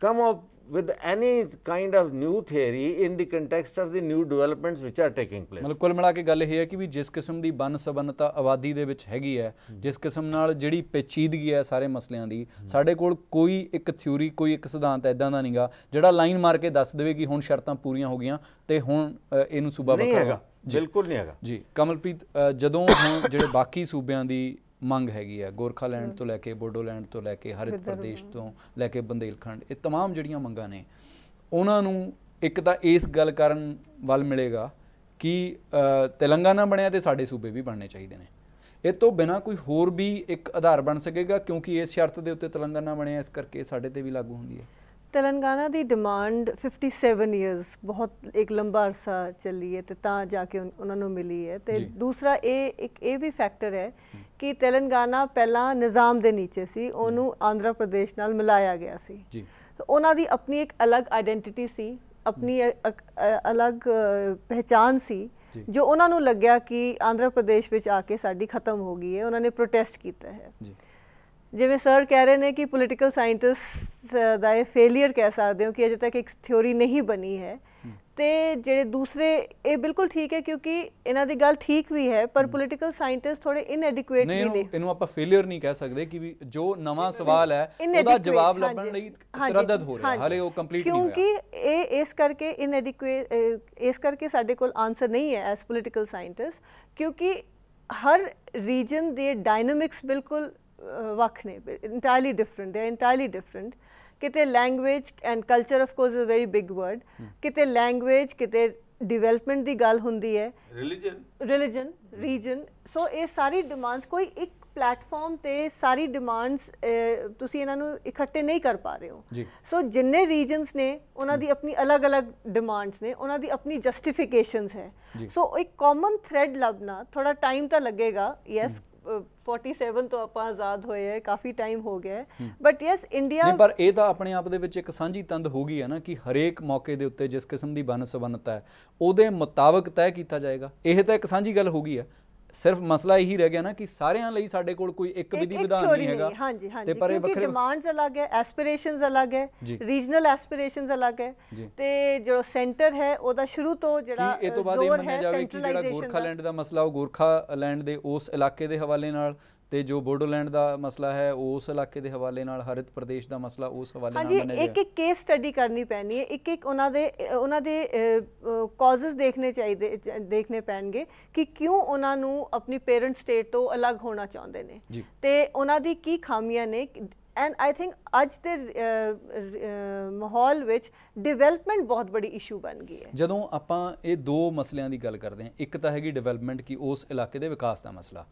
come up with any kind of new theory in the context of the new developments which are taking place ਮਤਲਬ ਕੁੱਲ ਮਿਲਾ ਕੇ ਗੱਲ ਇਹ ਹੈ ਕਿ ਵੀ ਜਿਸ ਕਿਸਮ ਦੀ ਬਨ ਸਬੰਧਤਾ ਆਬਾਦੀ ਦੇ ਵਿੱਚ ਹੈਗੀ ਹੈ ਜਿਸ ਕਿਸਮ ਨਾਲ ਜਿਹੜੀ ਪੇਚੀਦਗੀ ਹੈ ਸਾਰੇ ਮਸਲਿਆਂ ਦੀ ਸਾਡੇ ਕੋਲ ਕੋਈ ਇੱਕ ਥਿਊਰੀ ਕੋਈ ਇੱਕ ਸਿਧਾਂਤ ਐਦਾਂ ਦਾ ਨਹੀਂਗਾ ਜਿਹੜਾ ਲਾਈਨ ਮਾਰ ਕੇ ਦੱਸ ਦੇਵੇ ਕਿ ਹੁਣ ਸ਼ਰਤਾਂ ਪੂਰੀਆਂ ਹੋ ਗਈਆਂ ਤੇ ਹੁਣ ਇਹਨੂੰ ਸੂਬਾ ਵੱਖਰਾ ਬਿਲਕੁਲ ਨਹੀਂ ਹੈਗਾ ਜੀ ਕਮਲਪ੍ਰੀਤ ਜਦੋਂ ਹੁਣ ਜਿਹੜੇ ਬਾਕੀ ਸੂਬਿਆਂ ਦੀ ਮੰਗ ਹੈਗੀ ਗੋਰਖਾ ਗੋਰਖਾਲੈਂਡ ਤੋਂ ਲੈ ਕੇ ਬੋਡੋਲੈਂਡ ਤੋਂ ਲੈ ਕੇ ਹਰਿਤ ਪ੍ਰਦੇਸ਼ ਤੋਂ ਲੈ ਕੇ ਬੰਦੇਲਖੰਡ ਇਹ तमाम ਜਿਹੜੀਆਂ ਮੰਗਾਂ ਨੇ ਉਹਨਾਂ ਨੂੰ ਇੱਕ ਤਾਂ ਇਸ ਗੱਲ ਕਰਨ ਵੱਲ ਮਿਲੇਗਾ ਕਿ ਤੇਲੰਗਾਨਾ ਬਣਿਆ ਤੇ ਸਾਡੇ ਸੂਬੇ ਵੀ ਬਣਨੇ ਚਾਹੀਦੇ ਨੇ ਇਹ ਤੋਂ ਬਿਨਾ ਕੋਈ ਹੋਰ ਵੀ ਇੱਕ ਆਧਾਰ ਬਣ ਸਕੇਗਾ ਕਿਉਂਕਿ ਇਸ ਸ਼ਰਤ ਦੇ ਉੱਤੇ ਤੇਲੰਗਾਨਾ ਬਣਿਆ ਇਸ ਕਰਕੇ ਸਾਡੇ ਤੇ ਵੀ ਲਾਗੂ ਹੁੰਦੀ ਹੈ ਤੇਲੰਗਾਨਾ ਦੀ ਡਿਮਾਂਡ 57 ਇਅਰਸ ਬਹੁਤ ਇੱਕ ਲੰਬਾ ਅਰਸਾ ਚੱਲੀ ਹੈ ਤੇ ਤਾਂ ਜਾ ਕੇ ਉਹਨਾਂ ਨੂੰ ਮਿਲੀ ਹੈ ਤੇ ਦੂਸਰਾ ਇਹ ਇੱਕ ਇਹ ਵੀ ਫੈਕਟਰ ਹੈ ਕਿ ਤੇਲੰਗਾਨਾ ਪਹਿਲਾਂ ਨਿਜ਼ਾਮ ਦੇ ਨੀਚੇ ਸੀ ਉਹਨੂੰ ਆਂਧਰਾ ਪ੍ਰਦੇਸ਼ ਨਾਲ ਮਿਲਾਇਆ ਗਿਆ ਸੀ ਜੀ ਉਹਨਾਂ ਦੀ ਆਪਣੀ ਇੱਕ ਅਲੱਗ ਆਇਡੈਂਟੀਟੀ ਸੀ ਆਪਣੀ ਅਲੱਗ ਪਹਿਚਾਨ ਸੀ ਜੋ ਉਹਨਾਂ ਨੂੰ ਲੱਗਿਆ ਕਿ ਆਂਧਰਾ ਪ੍ਰਦੇਸ਼ ਵਿੱਚ ਆ ਕੇ ਸਾਡੀ ਖਤਮ ਹੋ ਗਈ ਹੈ ਉਹਨਾਂ ਨੇ ਪ੍ਰੋਟੈਸਟ ਕੀਤਾ ਹੈ ਜੀ ਜਿਵੇਂ ਸਰ ਕਹਿ ਰਹੇ ਨੇ ਕਿ ਪੋਲੀਟੀਕਲ ਸਾਇੰਟਿਸਟ ਦਾ ਇਹ ਫੇਲਿਅਰ ਕਹਿ ਸਕਦੇ ਹੋ ਕਿ ਅਜੇ ਤੱਕ ਇੱਕ ਥਿਉਰੀ ਨਹੀਂ ਬਣੀ ਹੈ ਤੇ ਜਿਹੜੇ ਦੂਸਰੇ ਇਹ ਬਿਲਕੁਲ ਠੀਕ ਹੈ ਕਿਉਂਕਿ ਇਹਨਾਂ ਦੀ ਗੱਲ ਠੀਕ ਵੀ ਹੈ ਪਰ ਪੋਲੀਟੀਕਲ ਸਾਇੰਟਿਸਟ ਥੋੜੇ ਇਨਐਡਿਕੁਏਟ ਵੀ ਨੇ ਇਹਨੂੰ ਆਪਾਂ ਫੇਲਿਅਰ ਨਹੀਂ ਕਹਿ ਸਕਦੇ ਕਿ ਵੀ ਜੋ ਨਵਾਂ ਸਵਾਲ ਹੈ ਉਹਦਾ ਜਵਾਬ ਲੱਭਣ ਲਈ ਤਰਦਦ ਹੋ ਰਿਹਾ ਹਲੇ ਉਹ ਕੰਪਲੀਟ ਨਹੀਂ ਹੋਇਆ ਕਿਉਂਕਿ ਇਹ ਇਸ ਕਰਕੇ ਇਨਐਡਿਕੁਏਟ ਇਸ ਕਰਕੇ ਸਾਡੇ ਕੋਲ ਆਨਸਰ ਨਹੀਂ ਹੈ ਐਸ ਪੋਲੀਟੀਕਲ ਸਾਇੰਟਿਸਟ ਕਿਉਂਕਿ ਹਰ ਰੀਜਨ ਦੇ ਡਾਇਨਾਮਿਕਸ ਬਿਲਕੁਲ ਵੱਖ ਨੇ ਇੰਟਾਇਰਲੀ ਡਿਫਰੈਂਟ ਦੇ ਇੰਟਾਇਰਲੀ ਡਿਫਰੈਂਟ ਕਿਤੇ language and culture of course is a very big word ਕਿਤੇ ਲੈਂਗੁਏਜ ਕਿਤੇ ਡਿਵੈਲਪਮੈਂਟ ਦੀ ਗੱਲ ਹੁੰਦੀ ਹੈ ਰਿਲੀਜੀਅਨ ਰਿਲੀਜੀਅਨ ਰੀਜਨ ਸੋ ਇਹ ਸਾਰੀ ਡਿਮਾਂਡਸ ਕੋਈ ਇੱਕ ਪਲੇਟਫਾਰਮ ਤੇ ਸਾਰੀ ਡਿਮਾਂਡਸ ਤੁਸੀਂ ਇਹਨਾਂ ਨੂੰ ਇਕੱਠੇ ਨਹੀਂ ਕਰ ਪਾ ਰਹੇ ਹੋ ਸੋ ਜਿੰਨੇ ਰੀਜਨਸ ਨੇ ਉਹਨਾਂ ਦੀ ਆਪਣੀ ਅਲੱਗ-ਅਲੱਗ ਡਿਮਾਂਡਸ ਨੇ ਉਹਨਾਂ ਦੀ ਆਪਣੀ ਜਸਟੀਫਿਕੇਸ਼ਨਸ ਹੈ ਸੋ ਇੱਕ ਕਾਮਨ ਥ੍ਰੈਡ ਲੱਭਣਾ ਥੋੜਾ ਟਾਈਮ ਤਾਂ ਲੱਗੇਗਾ ਯੈਸ 47 ਤੋਂ ਆਪਾਂ ਆਜ਼ਾਦ ਹੋਏ ਹੈ ਕਾਫੀ ਟਾਈਮ ਹੋ ਗਿਆ ਹੈ ਬਟ ਯੈਸ ਇੰਡੀਆ ਪਰ ਇਹ ਤਾਂ ਆਪਣੇ ਆਪ ਦੇ ਵਿੱਚ ਇੱਕ ਸਾਂਝੀ ਤੰਦ ਹੋ ਗਈ ਹੈ ਨਾ ਕਿ ਹਰੇਕ ਮੌਕੇ ਦੇ ਉੱਤੇ ਜਿਸ ਕਿਸਮ ਦੀ ਬਨ ਹੈ ਉਹਦੇ ਮੁਤਾਬਕ ਤੈਅ ਕੀਤਾ ਜਾਏਗਾ ਇਹ ਤਾਂ ਇੱਕ ਸਾਂਝੀ ਗੱਲ ਹੋ ਗਈ ਹੈ ਸਿਰਫ ਮਸਲਾ ਇਹੀ ਰਹਿ ਗਿਆ ਨਾ ਕਿ ਸਾਰਿਆਂ ਲਈ ਸਾਡੇ ਕੋਲ ਕੋਈ ਇੱਕ ਵਿਧੀ ਵਿਧਾਨ ਨਹੀਂ ਹੈਗਾ ਹਾਂਜੀ ਹਾਂਜੀ ਪਰ ਇਹ ਵੱਖਰੇ ਡਿਮਾਂਡਸ ਅਲੱਗ ਹੈ ਐਸਪੀਰੇਸ਼ਨਸ ਅਲੱਗ ਹੈ ਰੀਜਨਲ ਐਸਪੀਰੇਸ਼ਨਸ ਅਲੱਗ ਹੈ ਤੇ ਜੋ ਸੈਂਟਰ ਹੈ ਉਹਦਾ ਸ਼ੁਰੂ ਤੋਂ ਜਿਹੜਾ ਜ਼ੋਰ ਹੈ ਸੈਂਟਰਲਾਈਜੇਸ਼ਨ ਦਾ ਮੰਨਿਆ ਜਾਵੇ ਦਾ ਮਸਲਾ ਉਹ ਗੋਰਖਾ ਲੈਂਡ ਦੇ ਉਸ ਇਲਾਕੇ ਦੇ ਹਵਾਲੇ ਨਾਲ ਤੇ ਜੋ ਬੋਰਡੋਲੈਂਡ ਦਾ ਮਸਲਾ ਹੈ ਉਸ ਇਲਾਕੇ ਦੇ ਹਵਾਲੇ ਨਾਲ ਹਰਿਤ ਪ੍ਰਦੇਸ਼ ਦਾ ਮਸਲਾ ਉਸ ਹਵਾਲੇ ਨਾਲ ਹਾਂਜੀ ਇੱਕ ਇੱਕ ਕੇਸ ਸਟੱਡੀ ਕਰਨੀ ਪੈਣੀ ਹੈ ਇੱਕ ਇੱਕ ਉਹਨਾਂ ਦੇ ਉਹਨਾਂ ਦੇ ਕਾਜ਼ਸ ਦੇਖਣੇ ਚਾਹੀਦੇ ਦੇਖਣੇ ਪੈਣਗੇ ਕਿ ਕਿਉਂ ਉਹਨਾਂ ਨੂੰ ਆਪਣੀ ਪੇਰੈਂਟ ਸਟੇਟ ਤੋਂ ਅਲੱਗ ਹੋਣਾ ਚਾਹੁੰਦੇ ਨੇ ਤੇ ਉਹਨਾਂ ਦੀ ਕੀ ਖਾਮੀਆਂ ਨੇ ਐਂਡ ਆਈ ਥਿੰਕ ਅੱਜ ਦੇ ਮਾਹੌਲ ਵਿੱਚ ਡਿਵੈਲਪਮੈਂਟ ਬਹੁਤ ਬੜੀ ਇਸ਼ੂ ਬਣ ਗਈ ਹੈ ਜਦੋਂ ਆਪਾਂ ਇਹ ਦੋ ਮਸਲਿਆਂ ਦੀ ਗੱਲ ਕਰਦੇ ਹਾਂ ਇੱਕ ਤਾਂ ਹੈਗੀ ਡਿਵੈਲਪਮੈਂਟ ਕੀ ਉਸ ਇਲਾਕੇ ਦੇ ਵਿਕਾਸ ਦਾ ਮਸਲਾ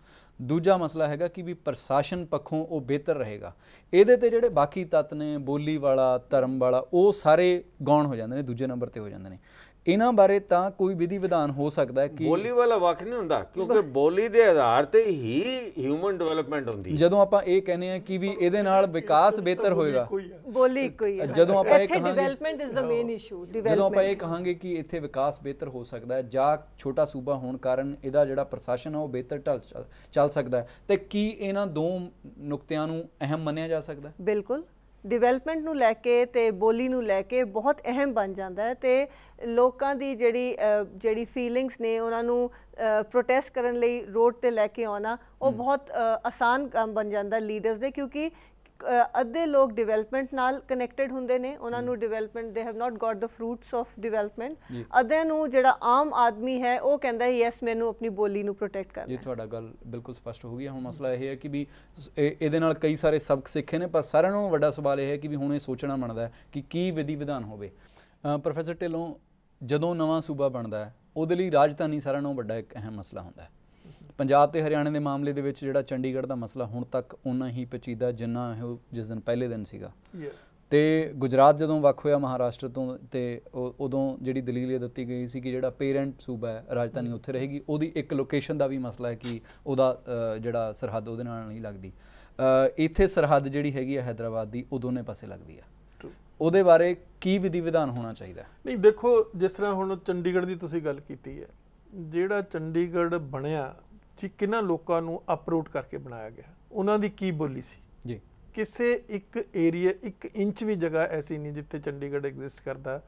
ਦੂਜਾ ਮਸਲਾ ਹੈਗਾ ਕਿ ਵੀ ਪ੍ਰਸ਼ਾਸਨ ਪੱਖੋਂ ਉਹ ਬਿਹਤਰ ਰਹੇਗਾ ਇਹਦੇ ਤੇ ਜਿਹੜੇ ਬਾਕੀ ਤੱਤ ਨੇ ਬੋਲੀ ਵਾਲਾ ਧਰਮ ਵਾਲਾ ਉਹ ਸਾਰੇ ਗੌਣ ਹੋ ਜਾਂਦੇ ਨੇ ਦੂਜੇ ਨੰਬਰ ਤੇ ਹੋ ਜਾਂਦੇ ਨੇ ਇਹਨਾਂ ਬਾਰੇ ਤਾਂ ਕੋਈ ਵਿਧੀ ਵਿਧਾਨ ਹੋ ਸਕਦਾ ਹੈ ਕਿ ਬੋਲੀ ਵਾਲਾ ਵੱਖ ਨਹੀਂ ਹੁੰਦਾ ਕਿਉਂਕਿ ਬੋਲੀ ਦੇ ਆਧਾਰ ਤੇ ਹੀ ਹਿਊਮਨ ਡਿਵੈਲਪਮੈਂਟ ਹੁੰਦੀ ਹੈ ਜਦੋਂ ਆਪਾਂ ਇਹ ਕਹਿੰਦੇ ਆ ਕਿ ਵੀ ਇਹਦੇ ਨਾਲ ਵਿਕਾਸ ਬਿਹਤਰ ਹੋਏਗਾ ਬੋਲੀ ਇੱਕੋ ਹੀ ਹੈ ਜਦੋਂ ਆਪਾਂ ਇਹ ਕਹਾਂਗੇ development is the main issue ਜਦੋਂ ਆਪਾਂ ਇਹ ਕਹਾਂਗੇ ਕਿ ਇੱਥੇ ਵਿਕਾਸ ਬਿਹਤਰ ਹੋ ਸਕਦਾ ਹੈ ਜਾਂ ਛੋਟਾ ਸੂਬਾ ਹੋਣ ਕਾਰਨ ਇਹਦਾ ਜਿਹੜਾ ਪ੍ਰਸ਼ਾਸਨ ਆ ਉਹ ਬਿਹਤਰ ਚੱਲ ਸਕਦਾ ਹੈ ਤੇ ਕੀ ਇਹਨਾਂ ਦੋ ਨੁਕਤਿਆਂ ਨੂੰ ਅਹਿਮ ਮੰਨਿਆ ਜਾ ਸਕਦਾ ਹੈ ਬਿਲਕੁਲ ਡਿਵੈਲਪਮੈਂਟ ਨੂੰ ਲੈ ਕੇ ਤੇ ਬੋਲੀ ਨੂੰ ਲੈ ਕੇ ਬਹੁਤ ਅਹਿਮ ਬਣ ਜਾਂਦਾ ਹੈ ਤੇ ਲੋਕਾਂ ਦੀ ਜਿਹੜੀ ਜਿਹੜੀ ਫੀਲਿੰਗਸ ਨੇ ਉਹਨਾਂ ਨੂੰ ਪ੍ਰੋਟੈਸਟ ਕਰਨ ਲਈ ਰੋਡ ਤੇ ਲੈ ਕੇ ਆਉਣਾ ਉਹ ਬਹੁਤ ਆਸਾਨ ਕੰਮ ਬਣ ਜਾਂਦਾ ਲੀਡਰਸ ਦੇ ਕਿਉਂਕਿ ਅੱਧੇ ਲੋਕ ਡਿਵੈਲਪਮੈਂਟ ਨਾਲ ਕਨੈਕਟਡ ਹੁੰਦੇ ਨੇ ਉਹਨਾਂ ਨੂੰ development they have not got the fruits of development ਅੱਧੇ ਨੂੰ ਜਿਹੜਾ ਆਮ ਆਦਮੀ ਹੈ ਉਹ ਕਹਿੰਦਾ ਹੈ ਯੈਸ ਮੈਨੂੰ ਆਪਣੀ ਬੋਲੀ ਨੂੰ ਪ੍ਰੋਟੈਕਟ ਕਰਨਾ ਇਹ ਤੁਹਾਡਾ ਗੱਲ ਬਿਲਕੁਲ ਸਪਸ਼ਟ ਹੋ ਗਈ ਹੁਣ ਮਸਲਾ ਇਹ ਹੈ ਕਿ ਵੀ ਇਹਦੇ ਨਾਲ ਕਈ ਸਾਰੇ ਸਬਕ ਸਿੱਖੇ ਨੇ ਪਰ ਸਾਰਿਆਂ ਨੂੰ ਵੱਡਾ ਸਵਾਲ ਇਹ ਹੈ ਕਿ ਵੀ ਹੁਣ ਇਹ ਸੋਚਣਾ ਬਣਦਾ ਹੈ ਕਿ ਕੀ ਵਿਧੀ ਵਿਧਾਨ ਹੋਵੇ ਪ੍ਰੋਫੈਸਰ ਢਿੱਲੋਂ ਜਦੋਂ ਨਵਾਂ ਸੂਬਾ ਬਣਦਾ ਹੈ ਉਹਦੇ ਲਈ ਰਾਜਧਾਨੀ ਸਾਰਿਆਂ ਨਾਲੋਂ ਵੱਡਾ ਇੱਕ ਅਹਿਮ ਮਸਲਾ ਹੁੰਦਾ ਹੈ ਪੰਜਾਬ ਤੇ ਹਰਿਆਣਾ ਦੇ ਮਾਮਲੇ ਦੇ ਵਿੱਚ ਜਿਹੜਾ ਚੰਡੀਗੜ੍ਹ ਦਾ ਮਸਲਾ ਹੁਣ ਤੱਕ ਉਨਾ ਹੀ ਪਚੀਦਾ ਜਿੰਨਾ ਉਹ ਜਿਸ ਦਿਨ ਪਹਿਲੇ ਦਿਨ ਸੀਗਾ ਤੇ ਗੁਜਰਾਤ ਜਦੋਂ ਵੱਖ ਹੋਇਆ ਮਹਾਰਾਸ਼ਟਰ ਤੋਂ ਤੇ ਉਦੋਂ ਜਿਹੜੀ ਦਲੀਲ ਇਹ ਦਿੱਤੀ ਗਈ ਸੀ ਕਿ ਜਿਹੜਾ ਪੇਰੈਂਟ ਸੂਬਾ ਹੈ ਰਾਜਧਾਨੀ ਉੱਥੇ ਰਹੇਗੀ ਉਹਦੀ ਇੱਕ ਲੋਕੇਸ਼ਨ ਦਾ ਵੀ ਮਸਲਾ ਹੈ ਕਿ ਉਹਦਾ ਜਿਹੜਾ ਸਰਹੱਦ ਉਹਦੇ ਨਾਲ ਨਹੀਂ ਲੱਗਦੀ ਇੱਥੇ ਸਰਹੱਦ ਜਿਹੜੀ ਹੈਗੀ ਹੈ ਹైదరాబాద్ ਦੀ ਉਹ ਦੋਨੇ ਪਾਸੇ ਲੱਗਦੀ ਆ ਉਹਦੇ ਬਾਰੇ ਕੀ ਵਿਧੀ ਵਿਧਾਨ ਹੋਣਾ ਚਾਹੀਦਾ ਨਹੀਂ ਦੇਖੋ ਜਿਸ ਤਰ੍ਹਾਂ ਹੁਣ ਚੰਡੀਗੜ੍ਹ ਦੀ ਤੁਸੀਂ ਗੱਲ ਕੀਤੀ ਹੈ ਜਿਹੜਾ ਚੰਡੀਗੜ੍ਹ ਬਣਿਆ ਜੀ ਕਿੰਨਾ ਲੋਕਾਂ ਨੂੰ ਅਪਰੂਟ ਕਰਕੇ ਬਣਾਇਆ ਗਿਆ ਉਹਨਾਂ ਦੀ ਕੀ ਬੋਲੀ ਸੀ ਜੀ ਕਿਸੇ ਇੱਕ ਏਰੀਆ ਇੱਕ ਇੰਚ ਵੀ ਜਗ੍ਹਾ ਐਸੀ ਨਹੀਂ ਜਿੱਥੇ ਚੰਡੀਗੜ੍ਹ ਐਗਜ਼ਿਸਟ ਕਰਦਾ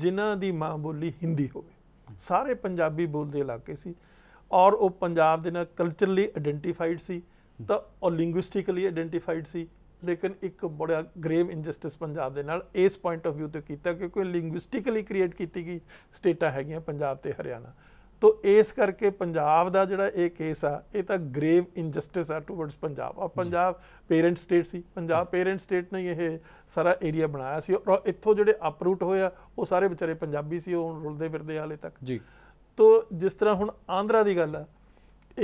ਜਿਨ੍ਹਾਂ ਦੀ ਮਾਂ ਬੋਲੀ ਹਿੰਦੀ ਹੋਵੇ ਸਾਰੇ ਪੰਜਾਬੀ ਬੋਲਦੇ ਇਲਾਕੇ ਸੀ ਔਰ ਉਹ ਪੰਜਾਬ ਦੇ ਨਾਲ ਕਲਚਰਲੀ ਆਇਡੈਂਟੀਫਾਈਡ ਸੀ ਤਾਂ ਉਹ ਲਿੰਗੁਇਸਟਿਕਲੀ ਆਇਡੈਂਟੀਫਾਈਡ ਸੀ ਲੇਕਿਨ ਇੱਕ ਬੜਾ ਗ੍ਰੇਵ ਇਨਜਸਟਿਸ ਪੰਜਾਬ ਦੇ ਨਾਲ ਇਸ ਪੁਆਇੰਟ ਆਫ View ਤੇ ਕੀਤਾ ਕਿਉਂਕਿ ਲਿੰਗੁਇਸਟਿਕਲੀ ਕ੍ਰੀਏਟ ਕੀਤੀ ਗਈ ਸਟੇਟਾਂ ਹੈਗੀਆਂ ਪੰਜਾਬ ਤੇ ਹਰਿਆਣਾ ਤੋਂ ਇਸ ਕਰਕੇ ਪੰਜਾਬ ਦਾ ਜਿਹੜਾ ਇਹ ਕੇਸ ਆ ਇਹ ਤਾਂ ਗ੍ਰੇਵ ਇਨਜਸਟਿਸ ਆ ਟੁਵਰਡਸ ਪੰਜਾਬ ਆ ਪੰਜਾਬ ਪੇਰੈਂਟ ਸਟੇਟ ਸੀ ਪੰਜਾਬ ਪੇਰੈਂਟ ਸਟੇਟ ਨੇ ਇਹ ਸਾਰਾ ਏਰੀਆ ਬਣਾਇਆ ਸੀ ਔਰ ਇੱਥੋਂ ਜਿਹੜੇ ਅਪਰੂਟ ਹੋਏ ਆ ਉਹ ਸਾਰੇ ਵਿਚਾਰੇ ਪੰਜਾਬੀ ਸੀ ਉਹ ਰੁਲਦੇ ਫਿਰਦੇ ਹਾਲੇ ਤੱਕ ਜੀ ਤੋਂ ਜਿਸ ਤਰ੍ਹਾਂ ਹੁਣ ਆਂਧਰਾ ਦੀ ਗੱਲ ਆ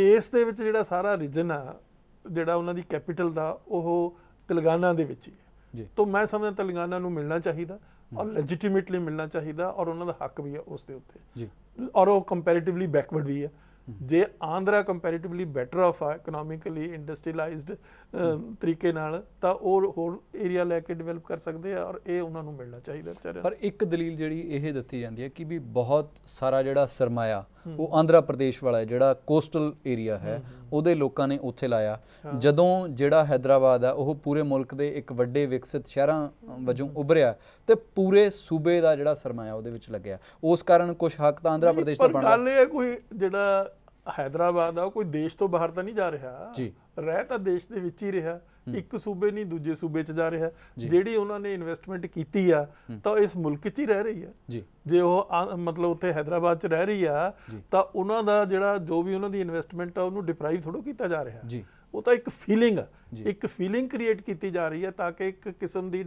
ਇਸ ਦੇ ਵਿੱਚ ਜਿਹੜਾ ਸਾਰਾ ਰੀਜਨ ਆ ਜਿਹੜਾ ਉਹਨਾਂ ਦੀ ਕੈਪੀਟਲ ਦਾ ਉਹ ਤਲਗਾਨਾ ਦੇ ਵਿੱਚ ਹੀ ਹੈ ਜੀ ਤੋਂ ਮੈਂ ਸਮਝਦਾ ਤਲੰਗਾਨਾ ਨੂੰ ਮਿਲਣਾ ਚਾਹੀਦਾ ਔਰ ਲੈਜੀਟਿਮੇਟਲੀ ਮਿਲਣਾ ਚਾਹੀਦਾ ਔਰ ਉਹਨਾਂ ਦਾ ਹੱਕ ਵੀ ਹੈ ਉਸ ਦੇ ਉੱਤੇ ਜੀ ਔਰ ਉਹ ਕੰਪੈਰੀਟਿਵਲੀ ਬੈਕਵਰਡ ਵੀ ਹੈ ਜੇ ਆਂਧਰਾ ਕੰਪੈਰੀਟਿਵਲੀ ਬੈਟਰ ਆਫ ਆ ਇਕਨੋਮਿਕਲੀ ਇੰਡਸਟਰੀਲਾਈਜ਼ਡ ਤਰੀਕੇ ਨਾਲ ਤਾਂ ਉਹ ਹੋਰ ਏਰੀਆ ਲੈ ਕੇ ਡਿਵੈਲਪ ਕਰ ਸਕਦੇ ਆ ਔਰ ਇਹ ਉਹਨਾਂ ਨੂੰ ਮਿਲਣਾ ਚਾਹੀਦਾ ਵਿਚਾਰਿਆਂ ਪਰ ਇੱਕ ਦਲੀਲ ਜਿਹੜੀ ਇਹ ਦਿੱਤੀ ਜਾਂਦੀ ਹੈ ਕਿ ਵੀ ਬਹੁਤ ਸਾਰਾ ਜਿਹੜਾ ਸਰਮਾਇਆ ਉਹ ਆਂਧਰਾ ਪ੍ਰਦੇਸ਼ ਵਾਲਾ ਜਿਹੜਾ ਕੋਸਟਲ ਏਰੀਆ ਹੈ ਉਹਦੇ ਲੋਕਾਂ ਨੇ ਉੱਥੇ ਲਾਇਆ ਜਦੋਂ ਜਿਹੜਾ ਹైదరాబాద్ ਆ ਉਹ ਪੂਰੇ ਮੁਲਕ ਦੇ ਇੱਕ ਵੱਡੇ ਵਿਕਸਿਤ ਸ਼ਹਿਰਾਂ ਵਜੋਂ ਉਭਰਿਆ ਤੇ ਪੂਰੇ ਸੂਬੇ ਦਾ ਜਿਹੜਾ ਸਰਮਾਇਆ ਉਹਦੇ ਵਿੱਚ ਲੱਗਿਆ ਉਸ ਕਾਰਨ ਕੁਝ ਹੱਕ ਤਾਂ ਆਂਧਰਾ ਪ੍ਰਦੇਸ਼ ਦਾ ਬਣਦਾ ਪਰ ਗੱਲ ਇਹ ਕੋਈ ਜਿਹੜਾ ਹైదరాబాద్ ਆ ਕੋਈ ਦੇਸ਼ ਤੋਂ ਬਾਹਰ ਤਾਂ ਨਹੀਂ ਜਾ ਰਿਹਾ ਜੀ ਰਹਿ ਤਾਂ ਦੇਸ਼ ਦੇ ਵਿੱਚ ਹੀ ਰਿਹਾ ਇੱਕ ਸੂਬੇ ਨਹੀਂ ਦੂਜੇ ਸੂਬੇ 'ਚ ਜਾ ਰਿਹਾ ਜਿਹੜੀ ਉਹਨਾਂ ਨੇ ਇਨਵੈਸਟਮੈਂਟ ਕੀਤੀ ਆ ਤਾਂ ਇਸ ਮੁਲਕ 'ਚ ਹੀ ਰਹਿ ਰਹੀ ਆ ਜੇ ਉਹ ਮਤਲਬ ਉੱਥੇ ਹైదరాబాద్ 'ਚ ਰਹਿ ਰਹੀ ਆ ਤਾਂ ਉਹਨਾਂ ਦਾ ਜਿਹੜਾ ਜੋ ਵੀ ਉਹਨਾਂ ਦੀ ਇਨਵੈਸਟਮੈਂਟ ਆ ਉਹਨੂੰ ਡਿਪਰਾਈਵ ਥੋੜੋ ਕੀਤਾ ਜਾ ਰਿਹਾ ਜੀ ਉਹ ਤਾਂ ਇੱਕ ਫੀਲਿੰਗ ਆ ਇੱਕ ਫੀਲਿੰਗ ਕ੍ਰੀਏਟ ਕੀਤੀ ਜਾ ਰਹੀ ਆ ਤਾਂ ਕਿ ਇੱਕ ਕਿਸਮ ਦੀ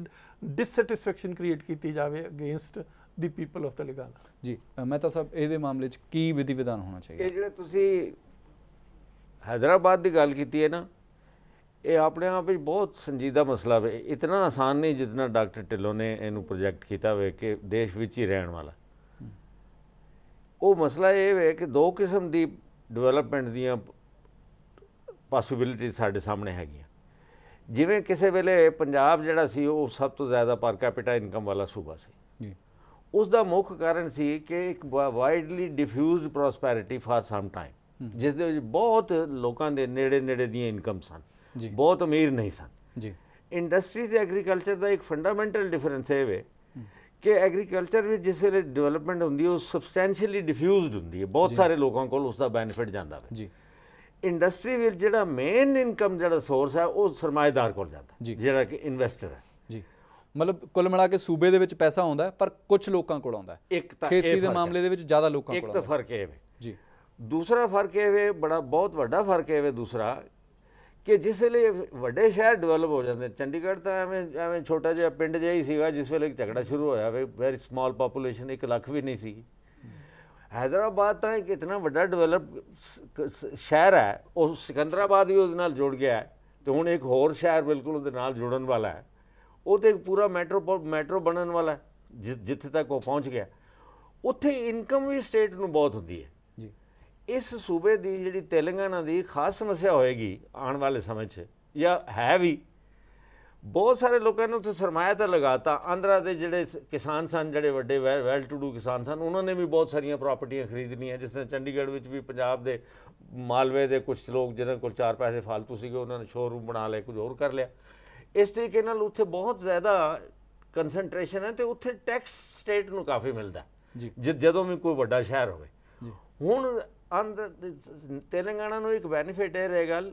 ਡਿਸਸੈਟੀਸਫੈਕਸ਼ਨ ਕ੍ਰੀਏਟ ਕੀਤੀ ਜਾਵੇ against the people of Telangana ਜੀ ਮੈਂ ਤਾਂ ਸਭ ਇਹਦੇ ਮਾਮਲੇ 'ਚ ਕੀ ਵਿਧੀ ਵਿਧਾਨ ਹੋਣਾ ਚਾਹੀਦਾ ਇਹ ਜਿਹੜੇ ਤੁਸੀਂ ਹైదరాబాద్ ਦੀ ਗੱਲ ਕੀਤੀ ਹੈ ਨਾ ਇਹ ਆਪਣੇ ਆਪ ਵਿੱਚ ਬਹੁਤ ਸੰਜੀਦਾ ਮਸਲਾ ਵੇ ਇਤਨਾ ਆਸਾਨ ਨਹੀਂ ਜਿੰਨਾ ਡਾਕਟਰ ਟਿੱਲੋ ਨੇ ਇਹਨੂੰ ਪ੍ਰੋਜੈਕਟ ਕੀਤਾ ਵੇ ਕਿ ਦੇਸ਼ ਵਿੱਚ ਹੀ ਰਹਿਣ ਵਾਲਾ ਉਹ ਮਸਲਾ ਇਹ ਵੇ ਕਿ ਦੋ ਕਿਸਮ ਦੀ ਡਿਵੈਲਪਮੈਂਟ ਦੀਆਂ ਪੋਸਿਬਿਲਿਟੀ ਸਾਡੇ ਸਾਹਮਣੇ ਹੈਗੀਆਂ ਜਿਵੇਂ ਕਿਸੇ ਵੇਲੇ ਪੰਜਾਬ ਜਿਹੜਾ ਸੀ ਉਹ ਸਭ ਤੋਂ ਜ਼ਿਆਦਾ ਪਰ ਕੈਪੀਟਾ ਇਨਕਮ ਵਾਲਾ ਸੂਬਾ ਸੀ ਜੀ ਉਸ ਦਾ ਮੁੱਖ ਕਾਰਨ ਸੀ ਕਿ ਇੱਕ widely diffused prosperity for some time ਜਿਸ ਦੇ ਵਿੱਚ ਬਹੁਤ ਲੋਕਾਂ ਦੇ ਨੇੜੇ ਨੇੜੇ ਦੀਆਂ ਇਨਕਮ ਸਨ ਬਹੁਤ ਅਮੀਰ ਨਹੀਂ ਸਨ ਜੀ ਇੰਡਸਟਰੀ ਤੇ ਐਗਰੀਕਲਚਰ ਦਾ ਇੱਕ ਫੰਡਾਮੈਂਟਲ ਡਿਫਰੈਂਸ ਇਹ ਵੇ ਕਿ ਐਗਰੀਕਲਚਰ ਵਿੱਚ ਜਿਸ ਵੇਲੇ ਡਿਵੈਲਪਮੈਂਟ ਹੁੰਦੀ ਹੈ ਉਹ ਸਬਸਟੈਂਸ਼ੀਅਲੀ ਡਿਫਿਊਜ਼ਡ ਹੁੰਦੀ ਹੈ ਬਹੁਤ ਸਾਰੇ ਲੋਕਾਂ ਕੋਲ ਉਸ ਦਾ ਬੈਨੀਫਿਟ ਜਾਂਦਾ ਹੈ ਜੀ ਇੰਡਸਟਰੀ ਵਿੱਚ ਜਿਹੜਾ ਮੇਨ ਇਨਕਮ ਜਿਹੜਾ ਸੋਰਸ ਹੈ ਉਹ ਸਰਮਾਇਦਾਰ ਕੋਲ ਜਾਂਦਾ ਜਿਹੜਾ ਕਿ ਇਨਵੈਸਟਰ ਹੈ ਜੀ ਮਤਲਬ ਕੁੱਲ ਮਿਲਾ ਕੇ ਸੂਬੇ ਦੇ ਵਿੱਚ ਪੈਸਾ ਆਉਂਦਾ ਪਰ ਕੁਝ ਲੋਕਾਂ ਕੋਲ ਆਉਂਦਾ ਇੱਕ ਤਾਂ ਖੇਤੀ ਦੇ ਮਾਮਲੇ ਦੇ ਵਿੱਚ ਜ਼ਿਆਦਾ ਲੋਕਾਂ ਕੋਲ ਇੱਕ ਤਾਂ ਫਰਕ ਇਹ ਹੈ ਜੀ ਦੂਸਰਾ ਫਰਕ ਇਹ ਵੇ ਬੜਾ ਬਹੁਤ ਵੱਡਾ ਫਰਕ ਇਹ ਵੇ ਦੂਸਰਾ ਕਿ ਜਿਸ ਵੇਲੇ ਵੱਡੇ ਸ਼ਹਿਰ ਡਿਵੈਲਪ ਹੋ ਜਾਂਦੇ ਚੰਡੀਗੜ੍ਹ ਤਾਂ ਐਵੇਂ ਐਵੇਂ ਛੋਟਾ ਜਿਹਾ ਪਿੰਡ ਜਿਹਾ ਹੀ ਸੀਗਾ ਜਿਸ ਵੇਲੇ ਝਗੜਾ ਸ਼ੁਰੂ ਹੋਇਆ ਵੀ ਵੈਰੀ ਸਮਾਲ ਪੋਪੂਲੇਸ਼ਨ 1 ਲੱਖ ਵੀ ਨਹੀਂ ਸੀ ਹైదరాబాద్ ਤਾਂ ਇੱਕ ਇਤਨਾ ਵੱਡਾ ਡਿਵੈਲਪ ਸ਼ਹਿਰ ਹੈ ਉਹ ਸਿਕੰਦਰਾਬਾਦ ਵੀ ਉਹਦੇ ਨਾਲ ਜੁੜ ਗਿਆ ਤੇ ਹੁਣ ਇੱਕ ਹੋਰ ਸ਼ਹਿਰ ਬਿਲਕੁਲ ਉਹਦੇ ਨਾਲ ਜੁੜਨ ਵਾਲਾ ਹੈ ਉਹ ਤੇ ਪੂਰਾ ਮੈਟਰੋ ਮੈਟਰੋ ਬਣਨ ਵਾਲਾ ਹੈ ਜਿੱਥੇ ਤੱਕ ਉਹ ਪਹੁੰਚ ਗਿਆ ਉੱਥੇ ਇਨਕਮ ਵੀ ਸਟੇਟ ਨੂੰ ਬਹੁਤ ਹੁੰਦੀ ਹੈ ਇਸ ਸੂਬੇ ਦੀ ਜਿਹੜੀ ਤੇਲੰਗਾਨਾ ਦੀ ਖਾਸ ਸਮੱਸਿਆ ਹੋਏਗੀ ਆਉਣ ਵਾਲੇ ਸਮੇਂ 'ਚ ਜਾਂ ਹੈ ਵੀ ਬਹੁਤ ਸਾਰੇ ਲੋਕਾਂ ਨੇ ਉੱਥੇ ਸਰਮਾਇਆ ਤਾਂ ਲਗਾਤਾ ਆਂਧਰਾ ਦੇ ਜਿਹੜੇ ਕਿਸਾਨ ਸਨ ਜਿਹੜੇ ਵੱਡੇ ਵੈਲ ਟੂ ਡੂ ਕਿਸਾਨ ਸਨ ਉਹਨਾਂ ਨੇ ਵੀ ਬਹੁਤ ਸਾਰੀਆਂ ਪ੍ਰਾਪਰਟੀਆਂ ਖਰੀਦ ਲਈਆਂ ਜਿਸ ਤਰ੍ਹਾਂ ਚੰਡੀਗੜ੍ਹ ਵਿੱਚ ਵੀ ਪੰਜਾਬ ਦੇ ਮਾਲਵੇ ਦੇ ਕੁਝ ਲੋਕ ਜਿਹਨਾਂ ਕੋਲ ਚਾਰ ਪੈਸੇ ਫालतू ਸੀਗੇ ਉਹਨਾਂ ਨੇ ਸ਼ੋਰੂਮ ਬਣਾ ਲਏ ਕੁਝ ਹੋਰ ਕਰ ਲਿਆ ਇਸ ਤਰੀਕੇ ਨਾਲ ਉੱਥੇ ਬਹੁਤ ਜ਼ਿਆਦਾ ਕਨਸੈਂਟ੍ਰੇਸ਼ਨ ਹੈ ਤੇ ਉੱਥੇ ਟੈਕਸ ਸਟੇਟ ਨੂੰ ਕਾਫੀ ਮਿਲਦਾ ਜੀ ਜਦੋਂ ਵੀ ਕੋਈ ਵੱਡਾ ਸ਼ਹਿਰ ਹੋਵੇ ਹੁਣ ਆਂਧਰ ਤੇਲੰਗਾਨਾ ਨੂੰ ਇੱਕ ਬੈਨੀਫਿਟ ਹੈ ਰਹਿ ਗੱਲ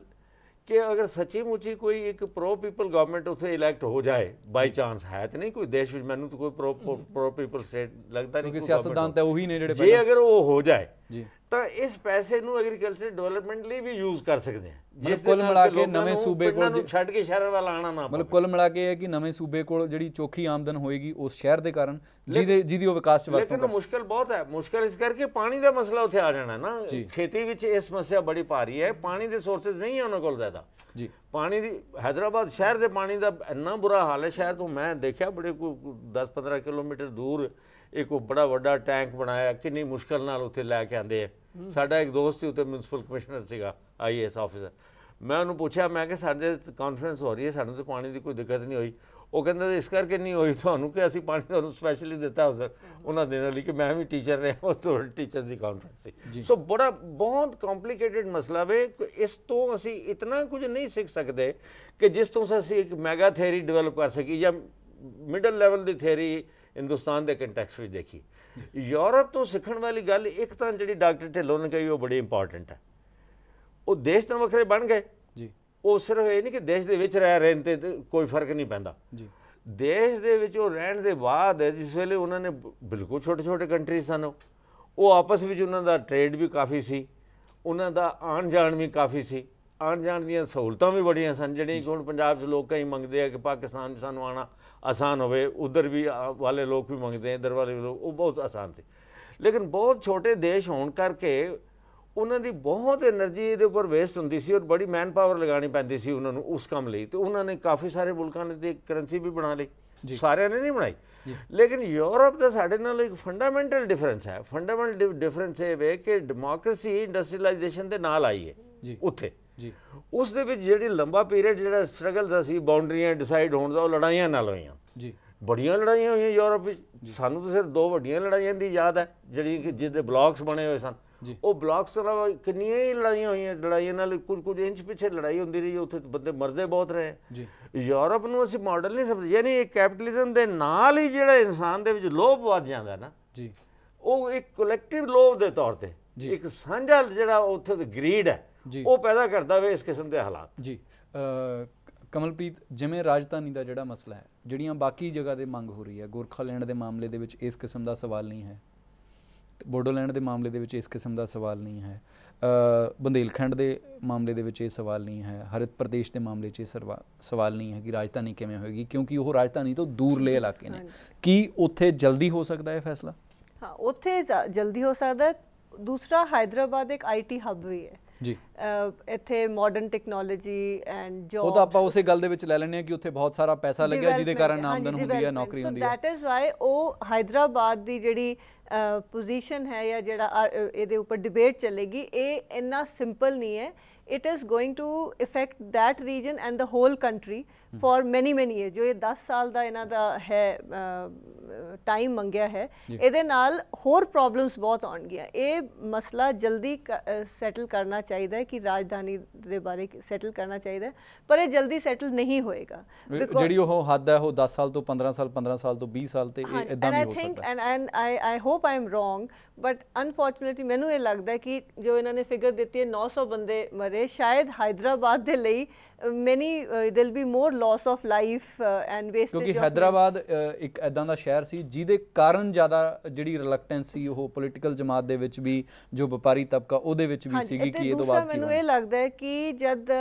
ਕਿ ਅਗਰ ਸੱਚੀ ਮੁੱਚੀ ਕੋਈ ਇੱਕ ਪ੍ਰੋ ਪੀਪਲ ਗਵਰਨਮੈਂਟ ਉਥੇ ਇਲੈਕਟ ਹੋ ਜਾਏ ਬਾਈ ਚਾਂਸ ਹੈ ਤੇ ਨਹੀਂ ਕੋਈ ਦੇਸ਼ ਵਿੱਚ ਮੈਨੂੰ ਤਾਂ ਕੋਈ ਪ੍ਰੋ ਪ੍ਰੋ ਪੀਪਲ ਸਟੇਟ ਲੱਗਦਾ ਨਹੀਂ ਕਿਉਂਕਿ ਸਿਆਸਤਦਾਨ ਤਾਂ ਉਹੀ ਨੇ ਜਿਹੜੇ ਜੇ ਅਗਰ ਉਹ ਹੋ ਜਾਏ ਜੀ ਤਾਂ ਇਸ ਪੈਸੇ ਨੂੰ ਐਗਰੀਕਲਚਰ ਡਿਵੈਲਪਮੈਂਟ ਲਈ ਵੀ ਯੂਜ਼ ਕਰ ਸਕਦੇ ਆ ਜਿਸ ਕੁੱਲ ਮਿਲਾ ਕੇ ਨਵੇਂ ਸੂਬੇ ਕੋਲ ਛੱਡ ਕੇ ਸ਼ਹਿਰ ਵਾਲਾ ਆਣਾ ਨਾ ਮਤਲਬ ਕੁੱਲ ਮਿਲਾ ਕੇ ਇਹ ਹੈ ਕਿ ਨਵੇਂ ਸੂਬੇ ਕੋਲ ਜਿਹੜੀ ਚੋਖੀ ਆਮਦਨ ਹੋਏਗੀ ਉਸ ਸ਼ਹਿਰ ਦੇ ਕਾਰਨ ਜਿਹਦੇ ਜਿਹਦੀ ਉਹ ਵਿਕਾਸ ਚ ਵਰਤੋਂ ਕਰ ਲੇਕਿਨ ਮੁਸ਼ਕਲ ਬਹੁਤ ਹੈ ਮੁਸ਼ਕਲ ਇਸ ਕਰਕੇ ਪਾਣੀ ਦਾ ਮਸਲਾ ਉੱਥੇ ਆ ਜਾਣਾ ਨਾ ਖੇਤੀ ਵਿੱਚ ਇਹ ਸਮੱਸਿਆ ਬੜੀ ਭਾਰੀ ਹੈ ਪਾਣੀ ਦੇ ਸੋਰਸਸ ਨਹੀਂ ਆ ਉਹਨਾਂ ਕੋਲ ਜ਼ਿਆਦਾ ਜੀ ਪਾਣੀ ਦੀ ਹైదరాబాద్ ਸ਼ਹਿਰ ਦੇ ਪਾਣੀ ਦਾ ਇੰਨਾ ਬੁਰਾ ਹਾਲ ਹੈ ਸ਼ਹਿਰ ਤੋਂ ਮੈਂ ਦੇਖਿਆ ਬੜੇ 10 15 ਕਿਲੋਮੀਟਰ ਦੂਰ ਇਹ ਕੋ ਬੜਾ ਵੱਡਾ ਟੈਂਕ ਬਣਾਇਆ ਕਿੰਨੀ ਮੁਸ਼ਕਲ ਨਾਲ ਉੱਥੇ ਲੈ ਕੇ ਆਂਦੇ ਆ ਸਾਡਾ ਇੱਕ ਦੋਸਤ ਸੀ ਉੱਥੇ ਮਿਊਨਿਸਪਲ ਕਮਿਸ਼ਨਰ ਸੀਗਾ ਆਈਏਐਸ ਆਫੀਸਰ ਮੈਂ ਉਹਨੂੰ ਪੁੱਛਿਆ ਮੈਂ ਕਿ ਸਾਡੇ ਕਾਨਫਰੰਸ ਹੋ ਰਹੀ ਹੈ ਸਾਨੂੰ ਤਾਂ ਪਾਣੀ ਦੀ ਕੋਈ ਦਿੱਕਤ ਨਹੀਂ ਹੋਈ ਉਹ ਕਹਿੰਦਾ ਇਸ ਕਰਕੇ ਨਹੀਂ ਹੋਈ ਤੁਹਾਨੂੰ ਕਿ ਅਸੀਂ ਪਾਣੀ ਤੁਹਾਨੂੰ ਸਪੈਸ਼ਲੀ ਦਿੱਤਾ ਹੋ ਸਰ ਉਹਨਾਂ ਦਿਨਾਂ ਲਈ ਕਿ ਮੈਂ ਵੀ ਟੀਚਰ ਰਿਹਾ ਉਹ ਤੋਂ ਟੀਚਰ ਦੀ ਕਾਨਫਰੰਸ ਸੀ ਸੋ ਬੜਾ ਬਹੁਤ ਕੰਪਲਿਕੇਟਿਡ ਮਸਲਾ ਵੇ ਇਸ ਤੋਂ ਅਸੀਂ ਇਤਨਾ ਕੁਝ ਨਹੀਂ ਸਿੱਖ ਸਕਦੇ ਕਿ ਜਿਸ ਤੋਂ ਅਸੀਂ ਇੱਕ ਮੈਗਾ ਥਿਊਰੀ ਡਿਵੈਲਪ ਕਰ ਸਕੀ ਜਾਂ ਮਿਡਲ ਲੈਵਲ ਦੀ ਥਿਊਰੀ ਹਿੰਦੁਸਤਾਨ ਦੇ ਕੰਟੈਕਸਟ ਵਿੱਚ ਦੇਖੀ ਯੂਰਪ ਤੋਂ ਸਿੱਖਣ ਵਾਲੀ ਗੱਲ ਇੱਕ ਤਾਂ ਜਿਹੜੀ ਡਾਕਟਰ ਢਿੱਲੋਂ ਨੇ ਕਹੀ ਉਹ ਬੜੀ ਇੰਪੋਰਟੈਂਟ ਹੈ ਉਹ ਦੇਸ਼ ਤਾਂ ਵੱਖਰੇ ਬਣ ਗਏ ਜੀ ਉਹ ਸਿਰਫ ਇਹ ਨਹੀਂ ਕਿ ਦੇਸ਼ ਦੇ ਵਿੱਚ ਰਹਿ ਰਹੇ ਤੇ ਕੋਈ ਫਰਕ ਨਹੀਂ ਪੈਂਦਾ ਜੀ ਦੇਸ਼ ਦੇ ਵਿੱਚ ਉਹ ਰਹਿਣ ਦੇ ਬਾਅਦ ਜਿਸ ਵੇਲੇ ਉਹਨਾਂ ਨੇ ਬਿਲਕੁਲ ਛੋਟੇ ਛੋਟੇ ਕੰਟਰੀ ਸਨ ਉਹ ਆਪਸ ਵਿੱਚ ਉਹਨਾਂ ਦਾ ਟ੍ਰੇਡ ਵੀ ਕਾਫੀ ਸੀ ਉਹਨਾਂ ਦਾ ਆਣ ਜਾਣ ਵੀ ਕਾਫੀ ਸੀ ਆਣ ਜਾਣ ਦੀਆਂ ਸਹੂਲਤਾਂ ਵੀ ਬੜੀਆਂ ਸਨ ਜਿਹੜੀਆਂ ਹੁਣ ਪੰਜਾਬ 'ਚ ਲੋਕ ਕਈ ਮੰਗਦੇ ਆ ਕਿ ਪਾਕਿਸਤਾਨ 'ਚ ਸਾਨੂੰ ਆਣਾ आसान होवे उधर भी वाले लोग भी मंगते हैं इधर वाले भी लोग वो बहुत ਆਸਾਨ ਸੀ ਲੇਕਿਨ ਬਹੁਤ ਛੋਟੇ ਦੇਸ਼ ਹੋਣ ਕਰਕੇ ਉਹਨਾਂ ਦੀ ਬਹੁਤ એનર્ਜੀ ਇਹਦੇ ਉੱਪਰ ਵੇਸਟ ਹੁੰਦੀ ਸੀ ਔਰ ਬੜੀ ਮੈਨ ਪਾਵਰ ਲਗਾਣੀ ਪੈਂਦੀ ਸੀ ਉਹਨਾਂ ਨੂੰ ਉਸ ਕੰਮ ਲਈ ਤੇ ਉਹਨਾਂ ਨੇ ਕਾਫੀ ਸਾਰੇ ਮੁਲਕਾਂ ਨੇ ਦੀ ਕਰੰਸੀ ਵੀ ਬਣਾ ਲਈ ਸਾਰਿਆਂ ਨੇ ਨਹੀਂ ਬਣਾਈ ਲੇਕਿਨ ਯੂਰਪ ਦਾ ਸਾਡੇ ਨਾਲ ਇੱਕ ਫੰਡਾਮੈਂਟਲ ਡਿਫਰੈਂਸ ਹੈ ਫੰਡਾਮੈਂਟਲ ਡਿਫਰੈਂਸ ਇਹ ਹੈ ਕਿ ਡੈਮੋਕ੍ਰੇਸੀ ਇੰਡਸਟਰੀਅਲਾਈਜੇਸ਼ਨ ਦੇ ਨਾਲ ਆਈ ਹੈ ਉੱਥੇ ਜੀ ਉਸ ਦੇ ਵਿੱਚ ਜਿਹੜੀ ਲੰਬਾ ਪੀਰੀਅਡ ਜਿਹੜਾ ਸਟਰਗਲ ਦਾ ਸੀ ਬਾਉਂਡਰੀਆਂ ਡਿਸਾਈਡ ਹੋਣ ਦਾ ਉਹ ਲੜਾਈਆਂ ਨਾਲ ਹੋਈਆਂ ਜੀ ਬੜੀਆਂ ਲੜਾਈਆਂ ਹੋਈਆਂ ਯੂਰਪ ਵਿੱਚ ਸਾਨੂੰ ਤਾਂ ਸਿਰਫ ਦੋ ਵੱਡੀਆਂ ਲੜਾਈਆਂ ਦੀ ਯਾਦ ਹੈ ਜਿਹੜੀ ਕਿ ਜਿਹਦੇ ਬਲੌਕਸ ਬਣੇ ਹੋਏ ਸਨ ਉਹ ਤੋਂ ਨਾਲ ਕਿੰਨੀਆਂ ਹੀ ਲੜਾਈਆਂ ਹੋਈਆਂ ਲੜਾਈਆਂ ਨਾਲ ਕੁਝ ਕੁਝ ਇੰਚ ਪਿੱਛੇ ਲੜਾਈ ਹੁੰਦੀ ਰਹੀ ਉੱਥੇ ਬੰਦੇ ਮਰਦੇ ਬਹੁਤ ਰਹੇ ਜੀ ਯੂਰਪ ਨੂੰ ਅਸੀਂ ਮਾਡਲ ਨਹੀਂ ਸਮਝਦੇ ਯਾਨੀ ਇਹ ਕੈਪੀਟਲਿਜ਼ਮ ਦੇ ਨਾਲ ਹੀ ਜਿਹੜਾ ਇਨਸਾਨ ਦੇ ਵਿੱਚ ਲੋਭ ਵੱਧ ਜਾਂਦਾ ਨਾ ਜੀ ਉਹ ਇੱਕ ਕਲੈਕਟਿਵ ਲੋਭ ਦੇ ਤੌਰ ਤੇ ਇੱਕ ਸਾਂਝਾ ਜਿਹੜਾ ਉੱਥੇ ਗਰੀਡ ਹੈ ਉਹ ਪੈਦਾ ਕਰਦਾ ਵੇ ਇਸ ਕਿਸਮ ਦੇ ਹਾਲਾਤ ਜੀ ਕਮਲਪ੍ਰੀਤ ਜਿਵੇਂ ਰਾਜਧਾਨੀ ਦਾ ਜਿਹੜਾ ਮਸਲਾ ਹੈ ਜਿਹੜੀਆਂ ਬਾਕੀ ਜਗ੍ਹਾ ਦੇ ਮੰਗ ਹੋ ਰਹੀ ਹੈ ਗੁਰਖਾ ਲੈਣ ਦੇ ਮਾਮਲੇ ਦੇ ਵਿੱਚ ਇਸ ਕਿਸਮ ਦਾ ਸਵਾਲ ਨਹੀਂ ਹੈ ਬੋਡੋਲੈਂਡ ਦੇ ਮਾਮਲੇ ਦੇ ਵਿੱਚ ਇਸ ਕਿਸਮ ਦਾ ਸਵਾਲ ਨਹੀਂ ਹੈ ਬੰਦੇਲਖੰਡ ਦੇ ਮਾਮਲੇ ਦੇ ਵਿੱਚ ਇਹ ਸਵਾਲ ਨਹੀਂ ਹੈ ਹਰਿਤ ਪ੍ਰਦੇਸ਼ ਦੇ ਮਾਮਲੇ 'ਚ ਇਹ ਸਵਾਲ ਨਹੀਂ ਹੈ ਕਿ ਰਾਜਧਾਨੀ ਕਿਵੇਂ ਹੋਏਗੀ ਕਿਉਂਕਿ ਉਹ ਰਾਜਧਾਨੀ ਤੋਂ ਦੂਰਲੇ ਇਲਾਕੇ ਨੇ ਕੀ ਉੱਥੇ ਜਲਦੀ ਹੋ ਸਕਦਾ ਹੈ ਫੈਸਲਾ ਹਾਂ ਉੱਥੇ ਜਲਦੀ ਹੋ ਸਕਦਾ ਦੂਸਰਾ ਹਾਈਦਰਾਬਾਦ ਇੱਕ ਆਈਟੀ ਹੱਬ ਵੀ ਹੈ ਜੀ ਇੱਥੇ ਮਾਡਰਨ ਟੈਕਨੋਲੋਜੀ ਐਂਡ ਜੋ ਉਹ ਤਾਂ ਆਪਾਂ ਉਸੇ ਗੱਲ ਦੇ ਵਿੱਚ ਲੈ ਲੈਣੇ ਆ ਕਿ ਉੱਥੇ ਬਹੁਤ ਸਾਰਾ ਪੈਸਾ ਲੱਗਿਆ ਜਿਹਦੇ ਕਾਰਨ ਆਮਦਨ ਹੁੰਦੀ ਹੈ ਨੌਕਰੀ ਹੁੰਦੀ ਹੈ ਸੋ ਦੈਟ ਇਜ਼ ਵਾਈ ਉਹ ਹਾਈਦਰਾਬਾਦ ਦੀ ਜਿਹੜੀ ਪੋਜੀਸ਼ਨ ਹੈ ਜਾਂ ਜਿਹੜਾ ਇਹਦੇ ਉੱਪਰ ਡਿਬੇਟ ਚੱਲੇਗੀ ਇਹ ਇੰਨਾ ਸਿੰਪਲ ਨਹੀਂ ਹੈ it is going to affect that region and the whole country for many many year ਜੋ ਇਹ 10 ਸਾਲ ਦਾ ਇਹਨਾਂ ਦਾ ਹੈ ਟਾਈਮ ਮੰਗਿਆ ਹੈ ਇਹਦੇ ਨਾਲ ਹੋਰ ਪ੍ਰੋਬਲਮਸ ਬਹੁਤ ਆਉਣ ਗਿਆ ਇਹ ਮਸਲਾ ਜਲਦੀ ਸੈਟਲ ਕਰਨਾ ਚਾਹੀਦਾ ਹੈ ਕਿ ਰਾਜਧਾਨੀ ਦੇ ਬਾਰੇ ਸੈਟਲ ਕਰਨਾ ਚਾਹੀਦਾ ਪਰ ਇਹ ਜਲਦੀ ਸੈਟਲ ਨਹੀਂ ਹੋਏਗਾ ਜਿਹੜੀ ਉਹ ਹੱਦ ਹੈ ਉਹ 10 ਸਾਲ ਤੋਂ 15 ਸਾਲ 15 ਸਾਲ ਤੋਂ 20 ਸਾਲ ਤੇ ਇਹ ਇਦਾਂ ਨਹੀਂ ਹੋ ਸਕਦਾ and and I I hope I wrong but unfortunately ਮੈਨੂੰ ਇਹ ਲੱਗਦਾ ਕਿ ਜੋ ਇਹਨਾਂ ਨੇ ਫਿਗਰ ਦਿੱਤੀ ਹੈ 900 ਬੰਦੇ ਮਰੇ ਸ਼ਾਇਦ ਹਾਈਦਰਾਬਾਦ ਦੇ ਲਈ many uh, there'll be more loss of life uh, and wastage ਕਿਉਂਕਿ ਹైదరాబాద్ ਇੱਕ ਐਦਾਂ ਦਾ ਸ਼ਹਿਰ ਸੀ ਜਿਹਦੇ ਕਾਰਨ ਜ਼ਿਆਦਾ ਜਿਹੜੀ ਰਿਲੈਕਟੈਂਸ ਸੀ ਉਹ ਪੋਲੀਟੀਕਲ ਜਮਾਤ ਦੇ ਵਿੱਚ ਵੀ ਜੋ ਵਪਾਰੀ ਤਬਕਾ ਉਹਦੇ ਵਿੱਚ ਵੀ ਸੀਗੀ ਕਿ ਇਹ ਤੋਂ ਬਾਅਦ ਮੈਨੂੰ ਇਹ ਲੱਗਦਾ ਹੈ ਕਿ ਜਦ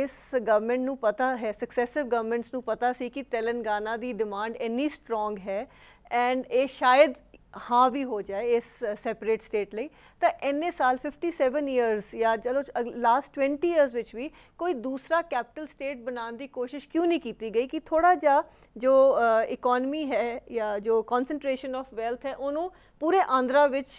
ਇਸ ਗਵਰਨਮੈਂਟ ਨੂੰ ਪਤਾ ਹੈ ਸਕਸੈਸਿਵ ਗਵਰਨਮੈਂਟਸ ਨੂੰ ਪਤਾ ਸੀ ਕਿ ਤੇਲੰਗਾਨਾ ਦੀ ਡਿਮਾਂਡ ਇੰਨੀ ਸਟਰੋਂਗ ਹੈ ਐਂਡ ਇਹ ਸ਼ਾਇਦ ਹਾਂ ਵੀ ਹੋ ਜਾਏ ਇਸ ਸੈਪਰੇਟ ਸਟੇਟ ਲਈ ਤਾਂ ਐਨੇ ਸਾਲ 57 ਇਅਰਸ ਜਾਂ ਚਲੋ ਲਾਸਟ 20 ਇਅਰਸ ਵਿੱਚ ਵੀ ਕੋਈ ਦੂਸਰਾ ਕੈਪੀਟਲ ਸਟੇਟ ਬਣਾਉਣ ਦੀ ਕੋਸ਼ਿਸ਼ ਕਿਉਂ ਨਹੀਂ ਕੀਤੀ ਗਈ ਕਿ ਥੋੜਾ ਜਿਹਾ ਜੋ ਇਕਨੋਮੀ ਹੈ ਜਾਂ ਜੋ ਕਨਸੈਂਟ੍ਰੇਸ਼ਨ ਆਫ ਵੈਲਥ ਹੈ ਉਹਨੂੰ ਪੂਰੇ ਆਂਧਰਾ ਵਿੱਚ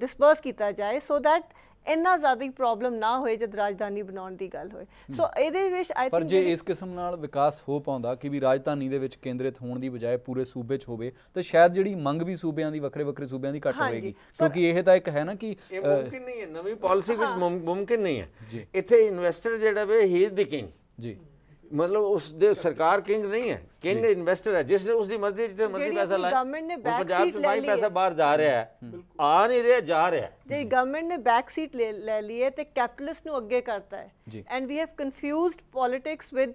ਡਿਸਪਰਸ ਕੀਤਾ ਜਾਏ ਸੋ ਥੈਟ ਇੰਨਾ ਜ਼ਿਆਦਾ ਪ੍ਰੋਬਲਮ ਨਾ ਹੋਏ ਜਦ ਰਾਜਧਾਨੀ ਬਣਾਉਣ ਦੀ ਗੱਲ ਹੋਏ ਸੋ ਇਹਦੇ ਵਿੱਚ ਆਈ ਥਿੰਕ ਪਰ ਜੇ ਇਸ ਕਿਸਮ ਨਾਲ ਵਿਕਾਸ ਹੋ ਪਾਉਂਦਾ ਕਿ ਵੀ ਰਾਜਧਾਨੀ ਦੇ ਵਿੱਚ ਕੇਂਦਰਿਤ ਹੋਣ ਦੀ ਬਜਾਏ ਪੂਰੇ ਸੂਬੇ 'ਚ ਹੋਵੇ ਤਾਂ ਸ਼ਾਇਦ ਜਿਹੜੀ ਮੰਗ ਵੀ ਸੂਬਿਆਂ ਦੀ ਵੱਖਰੇ ਵੱਖਰੇ ਸੂਬਿਆਂ ਦੀ ਘੱਟ ਹੋਏਗੀ ਕਿਉਂਕਿ ਇਹ ਤਾਂ ਇੱਕ ਹੈ ਨਾ ਕਿ ਇਹ ਮੁਮਕਿਨ ਨਹੀਂ ਹੈ ਨਵੀਂ ਪਾਲਿਸੀ ਵਿੱਚ ਮੁਮਕਿਨ ਨਹੀਂ ਹੈ ਇੱਥੇ ਇਨਵੈਸਟਰ ਜਿਹੜਾ ਵੇ ਹੀ ਇਜ਼ ਦੀ ਕਿੰਗ ਜੀ ਮਤਲਬ ਉਸ ਦੇ ਸਰਕਾਰ ਕਿੰਗ ਨਹੀਂ ਹੈ ਕਿੰਗ ਇਨਵੈਸਟਰ ਹੈ ਜਿਸ ਨੇ ਉਸ ਦੀ ਮਰਜ਼ੀ ਜਿੱਥੇ ਮਰਜ਼ੀ ਪੈਸਾ ਲਾਇਆ ਗਵਰਨਮੈਂਟ ਨੇ ਬੈਕ ਸੀਟ ਲੈ ਲਈ ਪੈਸਾ ਬਾਹਰ ਜਾ ਰਿਹਾ ਹੈ ਆ ਨਹੀਂ ਰਿਹਾ ਜਾ ਰਿਹਾ ਤੇ ਗਵਰਨਮੈਂਟ ਨੇ ਬੈਕ ਸੀਟ ਲੈ ਲਈ ਹੈ ਤੇ ਕੈਪੀਟਲਿਸਟ ਨੂੰ ਅੱਗੇ ਕਰਤਾ ਹੈ and we have confused politics with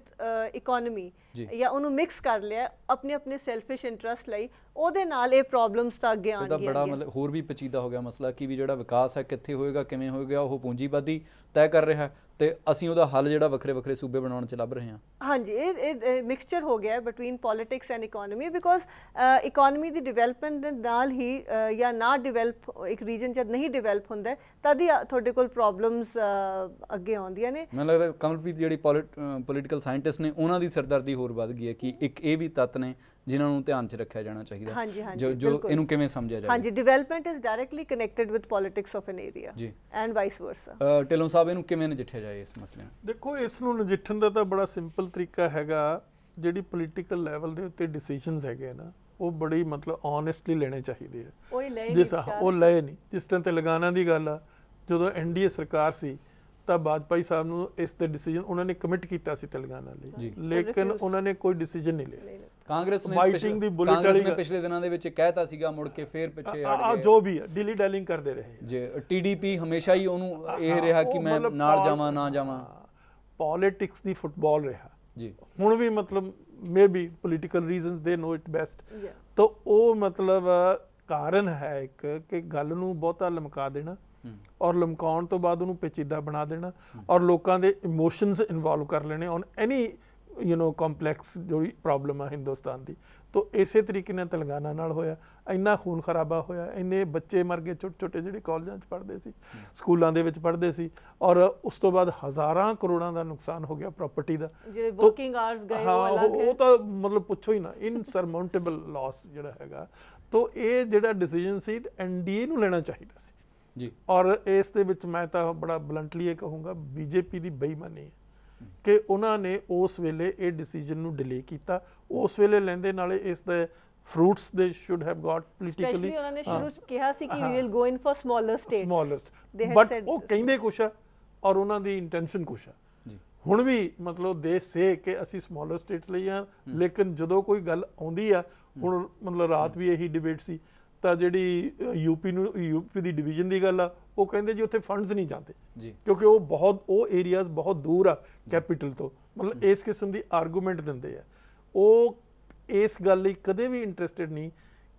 economy ਜਾਂ ਉਹਨੂੰ ਮਿਕਸ ਕਰ ਲਿਆ ਆਪਣੇ ਆਪਣੇ ਸੈਲਫਿਸ਼ ਇੰਟਰਸਟ ਲਈ ਉਹਦੇ ਨਾਲ ਇਹ ਪ੍ਰੋਬਲਮਸ ਤਾਂ ਅੱਗੇ ਆਣ ਗਈਆਂ ਉਹਦਾ ਬੜਾ ਮਤਲਬ ਹੋਰ ਵੀ ਪਚੀਦਾ ਹੋ ਗਿਆ ਮਸਲਾ ਕਿ ਵੀ ਜਿਹੜਾ ਵਿਕਾਸ ਹੈ ਕਿੱਥੇ ਹੋਏਗਾ ਕਿਵੇਂ ਹੋਏਗਾ ਉਹ ਪੂੰਜੀਵਾਦੀ ਤੈਅ ਕਰ ਰਿਹਾ ਤੇ ਅਸੀਂ ਉਹਦਾ ਹੱਲ ਜਿਹੜਾ ਵੱਖਰੇ ਵੱਖਰੇ ਸੂਬੇ ਬਣਾਉਣ ਚ ਲੱਭ ਰਹੇ ਹਾਂ ਹਾਂਜੀ ਇਹ ਇਹ ਮਿਕਸਚਰ ਹੋ ਗਿਆ ਹੈ between politics and economy because economy ਦੀ ਡਿਵੈਲਪਮੈਂਟ ਦੇ ਨਾਲ ਹੀ uh, ਜਾਂ ਨਾ ਡਿਵੈਲਪ ਇੱਕ ਰੀਜਨ ਜਦ ਨਹੀਂ ਡਿਵੈਲਪ ਹੁੰਦਾ ਤਦ ਹੀ ਤੁਹਾਡੇ ਕੋਲ ਪ੍ਰੋਬਲਮਸ ਅੱਗੇ ਆਉਂਦੀਆਂ ਨੇ ਨੇ ਮੈਨੂੰ ਲੱਗਦਾ ਕਮਲਪ੍ਰੀਤ ਜਿਹੜੀ ਪੋਲੀਟੀਕਲ ਸਾਇੰਟਿਸਟ ਨੇ ਉਹਨਾਂ ਦੀ ਸਰਦਰਦੀ ਹੋਰ ਵੱਧ ਗਈ ਹੈ ਕਿ ਇੱਕ ਇਹ ਵੀ ਤੱਤ ਨੇ ਜਿਨ੍ਹਾਂ ਨੂੰ ਧਿਆਨ 'ਚ ਰੱਖਿਆ ਜਾਣਾ ਚਾਹੀਦਾ ਜੋ ਜੋ ਇਹਨੂੰ ਕਿਵੇਂ ਸਮਝਿਆ ਜਾਵੇ ਹਾਂਜੀ development is directly connected with politics of an area and vice versa ਟਿਲੋਂ ਸਾਹਿਬ ਇਹਨੂੰ ਕਿਵੇਂ ਨਜਿੱਠਿਆ ਜਾਏ ਇਸ ਮਸਲੇ ਨੂੰ ਦੇਖੋ ਇਸ ਨੂੰ ਨਜਿੱਠਣ ਦਾ ਤਾਂ ਬੜਾ ਸਿੰਪਲ ਤਰੀਕਾ ਹੈਗਾ ਜਿਹੜੀ ਪੋਲੀਟੀਕਲ ਲੈਵਲ ਦੇ ਉੱਤੇ ਡਿਸੀਜਨਸ ਹੈਗੇ ਨਾ ਉਹ ਬੜੀ ਮਤਲਬ ਓਨੈਸਟਲੀ ਲੈਣੇ ਚਾਹੀਦੇ ਆ ਉਹ ਲਏ ਨਹੀਂ ਨਹੀਂ ਜਿਸ ਤਰ੍ਹਾਂ ਤੇ ਲਗਾਣਾ ਦੀ ਗੱਲ ਆ ਜਦੋਂ ਐਨਡੀਏ ਸਰਕਾਰ ਸੀ ਤਾਂ ਬਾਜਪਾਈ ਸਾਹਿਬ ਨੂੰ ਇਸ ਤੇ ਡਿਸੀਜਨ ਉਹਨਾਂ ਨੇ ਕਮਿਟ ਕੀਤਾ ਸੀ ਤਲਗਾਨਾ ਲਈ ਲੇਕਿਨ ਉਹਨਾਂ ਨੇ ਕੋਈ ਡਿਸੀਜਨ ਨਹੀਂ ਲਿਆ ਕਾਂਗਰਸ ਨੇ ਫਾਈਟਿੰਗ ਦੀ ਬੁਲਟ ਵਾਲੀ ਕਾਂਗਰਸ ਨੇ ਪਿਛਲੇ ਦਿਨਾਂ ਦੇ ਵਿੱਚ ਕਹਿਤਾ ਸੀਗਾ ਮੁੜ ਕੇ ਫੇਰ ਪਿੱਛੇ ਹਟ ਗਏ ਜੋ ਵੀ ਹੈ ਡੈਲਿੰਗ ਕਰਦੇ ਰਹੇ ਜੇ ਟੀਡੀਪੀ ਹਮੇਸ਼ਾ ਹੀ ਉਹਨੂੰ ਇਹ ਰਿਹਾ ਕਿ ਮੈਂ ਨਾਲ ਜਾਵਾਂ ਨਾ ਜਾਵਾਂ ਪੋਲਿਟਿਕਸ ਦੀ ਫੁੱਟਬਾਲ ਰਿਹਾ ਜੀ ਹੁਣ ਵੀ ਮਤਲਬ ਮੇਬੀ ਪੋਲਿਟੀਕਲ ਰੀਜ਼ਨਸ ਦੇ ਨੋ ਇਟ ਬੈਸਟ ਤਾਂ ਉਹ ਮਤਲਬ ਕਾਰਨ ਹੈ ਇੱਕ ਕਿ ਗੱਲ ਨੂੰ ਬਹੁਤਾ ਲਮਕਾ ਦੇਣਾ ਔਰ ਲਮਕਾਉਣ ਤੋਂ ਬਾਅਦ ਉਹਨੂੰ ਪੇਚੀਦਾ ਬਣਾ ਦੇਣਾ ਔਰ ਲੋਕਾਂ ਦੇ ਇਮੋਸ਼ਨਸ ਇਨਵੋਲਵ ਕਰ ਲੈਣੇ on any you know complex ਜਿਹੜੀ ਪ੍ਰੋਬਲਮ ਆ ਹਿੰਦੁਸਤਾਨ ਦੀ ਤੋਂ ਇਸੇ ਤਰੀਕੇ ਨਾਲ ਤਲੰਗਾਨਾ ਨਾਲ ਹੋਇਆ ਇੰਨਾ ਖੂਨ ਖਰਾਬਾ ਹੋਇਆ ਇੰਨੇ ਬੱਚੇ ਮਰ ਗਏ ਛੋਟੇ ਛੋਟੇ ਜਿਹੜੇ ਕਾਲਜਾਂ 'ਚ ਪੜ੍ਹਦੇ ਸੀ ਸਕੂਲਾਂ ਦੇ ਵਿੱਚ ਪੜ੍ਹਦੇ ਸੀ ਔਰ ਉਸ ਤੋਂ ਬਾਅਦ ਹਜ਼ਾਰਾਂ ਕਰੋੜਾਂ ਦਾ ਨੁਕਸਾਨ ਹੋ ਗਿਆ ਪ੍ਰਾਪਰਟੀ ਦਾ ਜਿਹੜੇ ਵਰਕਿੰਗ ਆਰਸ ਗਏ ਉਹ ਅਲੱਗ ਹੈ ਉਹ ਤਾਂ ਮਤਲਬ ਪੁੱਛੋ ਹੀ ਨਾ ਇਨਸਰਮਾਉਂਟੇਬਲ ਲਾਸ ਜਿਹੜਾ ਹੈਗਾ ਤੋਂ ਇਹ ਜਿਹੜਾ ਡਿਸੀਜਨ ਸੀ ਐਨਡੀਏ ਨੂੰ ਲੈਣਾ ਚਾਹੀਦਾ ਜੀ ਔਰ ਇਸ ਦੇ ਵਿੱਚ ਮੈਂ ਤਾਂ ਬੜਾ ਬਲੰਟਲੀ ਇਹ ਕਹੂੰਗਾ ਬੀਜੇਪੀ ਦੀ ਬੇਈਮਾਨੀ ਹੈ ਕਿ ਉਹਨਾਂ ਨੇ ਉਸ ਵੇਲੇ ਇਹ ਡਿਸੀਜਨ ਨੂੰ ਡਿਲੇ ਕੀਤਾ ਉਸ ਵੇਲੇ ਲੈਂਦੇ ਨਾਲੇ ਇਸ ਦੇ ਫਰੂਟਸ ਦੇ ਸ਼ੁੱਡ ਹੈਵ ਗਾਟ ਪੋਲੀਟੀਕਲੀ ਉਹਨਾਂ ਨੇ ਸ਼ੁਰੂ ਕਿਹਾ ਸੀ ਕਿ we will go in for smaller states ਸਮਾਲਰਸਟ ਬਟ ਉਹ ਕਹਿੰਦੇ ਕੁਛ ਆ ਔਰ ਉਹਨਾਂ ਦੀ ਇੰਟੈਂਸ਼ਨ ਕੁਛ ਆ ਹੁਣ ਵੀ ਮਤਲਬ ਦੇ ਸੇ ਕਿ ਅਸੀਂ ਸਮਾਲਰ ਸਟੇਟਸ ਲਈ ਆ ਲੇਕਿਨ ਜਦੋਂ ਕੋਈ ਗੱਲ ਆਉਂਦੀ ਆ ਹੁਣ ਮਤਲਬ ਰਾਤ ਵੀ ਇਹੀ ਡਿਬੇਟ ਸੀ ਤਾਂ ਜਿਹੜੀ ਯੂਪੀ ਨੂੰ ਯੂਪੀ ਦੀ ਡਿਵੀਜ਼ਨ ਦੀ ਗੱਲ ਆ ਉਹ ਕਹਿੰਦੇ ਜੀ ਉੱਥੇ ਫੰਡਸ ਨਹੀਂ ਜਾਂਦੇ ਕਿਉਂਕਿ ਉਹ ਬਹੁਤ ਉਹ ਏਰੀਆਜ਼ ਬਹੁਤ ਦੂਰ ਆ ਕੈਪੀਟਲ ਤੋਂ ਮਤਲਬ ਇਸ ਕਿਸਮ ਦੀ ਆਰਗੂਮੈਂਟ ਦਿੰਦੇ ਆ ਉਹ ਇਸ ਗੱਲ ਲਈ ਕਦੇ ਵੀ ਇੰਟਰਸਟਿਡ ਨਹੀਂ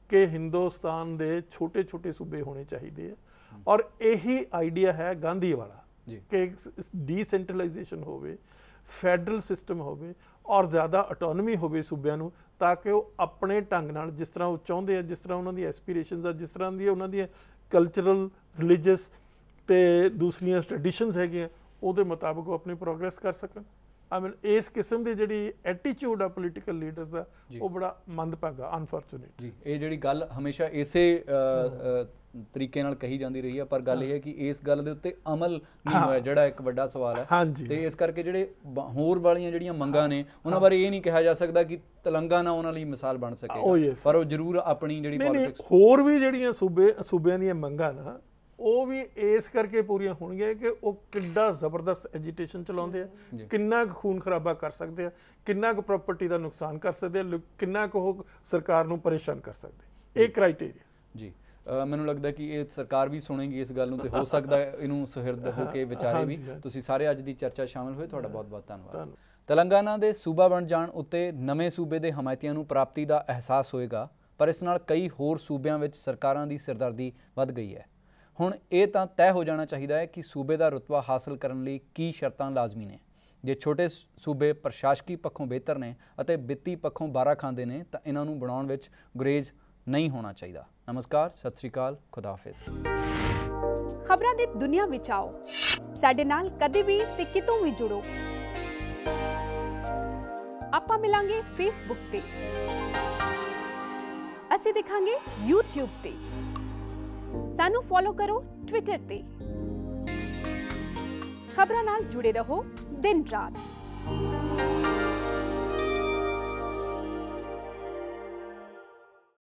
ਕਿ ਹਿੰਦੁਸਤਾਨ ਦੇ ਛੋਟੇ-ਛੋਟੇ ਸੂਬੇ ਹੋਣੇ ਚਾਹੀਦੇ ਆ ਔਰ ਇਹੀ ਆਈਡੀਆ ਹੈ ਗਾਂਧੀ ਵਾਲਾ ਕਿ ਡੀਸੈਂਟਰਲਾਈਜੇਸ਼ਨ ਹੋਵੇ ਫੈਡਰਲ ਸਿਸਟਮ ਹੋਵੇ ਔਰ ਜ਼ਿਆਦਾ ਆਟੋਨਮੀ ਹੋਵੇ ਸੂਬਿਆਂ ਨੂੰ ਤਾਂ ਕਿ ਉਹ ਆਪਣੇ ਢੰਗ ਨਾਲ ਜਿਸ ਤਰ੍ਹਾਂ ਉਹ ਚਾਹੁੰਦੇ ਆ ਜਿਸ ਤਰ੍ਹਾਂ ਉਹਨਾਂ ਦੀ ਐਸਪੀਰੇਸ਼ਨਸ ਆ ਜਿਸ ਤਰ੍ਹਾਂ ਦੀ ਉਹਨਾਂ ਦੀ ਕਲਚਰਲ ਰਿਲੀਜੀਅਸ ਤੇ ਦੂਸਰੀਆਂ ਟ੍ਰੈਡੀਸ਼ਨਸ ਹੈਗੀਆਂ ਉਹਦੇ ਮੁਤਾਬਕ ਉਹ ਆਪਣੀ ਪ੍ਰੋਗਰੈਸ ਕਰ ਸਕਣ ਆਈ ਮੀਨ ਇਸ ਕਿਸਮ ਦੀ ਜਿਹੜੀ ਐਟੀਟਿਊਡ ਆ ਪੋਲੀਟੀਕਲ ਲੀਡਰਸ ਦਾ ਉਹ ਬੜਾ ਮੰਦਭਾਗਾ ਅਨਫੋਰਚੂਨੇਟ ਜੀ ਇਹ ਜਿਹੜੀ ਗੱਲ ਹਮੇਸ਼ਾ ਇਸੇ ਤਰੀਕੇ ਨਾਲ ਕਹੀ ਜਾਂਦੀ ਰਹੀ ਹੈ ਪਰ ਗੱਲ ਇਹ ਹੈ ਕਿ ਇਸ ਗੱਲ ਦੇ ਉੱਤੇ ਅਮਲ ਨਹੀਂ ਹੋਇਆ ਜਿਹੜਾ ਇੱਕ ਵੱਡਾ ਸਵਾਲ ਹੈ ਤੇ ਇਸ ਕਰਕੇ ਜਿਹੜੇ ਹੋਰ ਵਾਲੀਆਂ ਜਿਹੜੀਆਂ ਮੰਗਾਂ ਨੇ ਉਹਨਾਂ ਬਾਰੇ ਇਹ ਨਹੀਂ ਕਿਹਾ ਜਾ ਸਕਦਾ ਕਿ ਤਲੰਗਾ ਨਾ ਉਹਨਾਂ ਲਈ ਮਿਸਾਲ ਬਣ ਸਕੇ ਪਰ ਉਹ ਜ਼ਰੂਰ ਆਪਣੀ ਜਿਹੜੀ ਪੋਲਿਟਿਕਸ ਹੋਰ ਵੀ ਜਿਹੜੀਆਂ ਸੂਬੇ ਸੂਬਿਆਂ ਦੀਆਂ ਮੰਗਾਂ ਨਾ ਉਹ ਵੀ ਇਸ ਕਰਕੇ ਪੂਰੀਆਂ ਹੋਣਗੀਆਂ ਕਿ ਉਹ ਕਿੱਡਾ ਜ਼ਬਰਦਸਤ ਐਜੀਟੇਸ਼ਨ ਚਲਾਉਂਦੇ ਆ ਕਿੰਨਾ ਕੁ ਖੂਨ ਖਰਾਬਾ ਕਰ ਸਕਦੇ ਆ ਕਿੰਨਾ ਕੁ ਪ੍ਰਾਪਰਟੀ ਦਾ ਨੁਕਸਾਨ ਕਰ ਸਕਦੇ ਆ ਕਿੰਨਾ ਕੁ ਉਹ ਸਰਕਾਰ ਨੂੰ ਪਰੇਸ਼ਾਨ ਕਰ ਸਕਦੇ ਇਹ ਕ੍ਰਾਈਟੇਰੀਆ ਜੀ ਮੈਨੂੰ ਲੱਗਦਾ ਕਿ ਇਹ ਸਰਕਾਰ ਵੀ ਸੁਣੇਗੀ ਇਸ ਗੱਲ ਨੂੰ ਤੇ ਹੋ [LAUGHS] ਸਕਦਾ ਇਹਨੂੰ ਸਹਿਰਦ ਹੋ ਕੇ ਵਿਚਾਰੇ ਵੀ ਤੁਸੀਂ ਸਾਰੇ ਅੱਜ ਦੀ ਚਰਚਾ ਸ਼ਾਮਲ ਹੋਏ ਤੁਹਾਡਾ ਬਹੁਤ-ਬਹੁਤ ਧੰਨਵਾਦ ਤੇਲੰਗਾਨਾ ਦੇ ਸੂਬਾ ਬਣ ਜਾਣ ਉੱਤੇ ਨਵੇਂ ਸੂਬੇ ਦੇ ਹਮਾਇਤੀਆਂ ਨੂੰ ਪ੍ਰਾਪਤੀ ਦਾ ਅਹਿਸਾਸ ਹੋਏਗਾ ਪਰ ਇਸ ਨਾਲ ਕਈ ਹੋਰ ਸੂਬਿਆਂ ਵਿੱਚ ਸਰਕਾਰਾਂ ਦੀ ਸਿਰਦਰਦੀ ਵੱਧ ਗਈ ਹੈ ਹੁਣ ਇਹ ਤਾਂ ਤੈਅ ਹੋ ਜਾਣਾ ਚਾਹੀਦਾ ਹੈ ਕਿ ਸੂਬੇ ਦਾ ਰਤਵਾ ਹਾਸਲ ਕਰਨ ਲਈ ਕੀ ਸ਼ਰਤਾਂ ਲਾਜ਼ਮੀ ਨੇ ਜੇ ਛੋਟੇ ਸੂਬੇ ਪ੍ਰਸ਼ਾਸਕੀ ਪੱਖੋਂ ਬਿਹਤਰ ਨੇ ਅਤੇ ਵਿੱਤੀ ਪੱਖੋਂ ਬਾਰਾ ਖਾਂਦੇ ਨੇ ਤਾਂ ਇਹਨਾਂ ਨੂੰ ਬਣਾਉਣ ਵਿੱਚ ਗੁਰੇਜ਼ ਨਹੀਂ ਹੋਣਾ ਚਾਹੀਦਾ ਨਮਸਕਾਰ ਸਤਿ ਸ੍ਰੀ ਅਕਾਲ ਖੁਦਾ ਹਾਫਿਜ਼ ਖਬਰਾਂ ਦੀ ਦੁਨੀਆ ਵਿੱਚ ਆਓ ਸਾਡੇ ਨਾਲ ਕਦੇ ਵੀ ਤੇ ਕਿਤੋਂ ਵੀ ਜੁੜੋ ਆਪਾਂ ਮਿਲਾਂਗੇ ਫੇਸਬੁੱਕ ਤੇ ਅਸੀਂ ਦਿਖਾਂਗੇ YouTube ਤੇ ਸਾਨੂੰ ਫੋਲੋ ਕਰੋ Twitter ਤੇ ਖਬਰਾਂ ਨਾਲ ਜੁੜੇ ਰਹੋ ਦਿਨ ਰਾਤ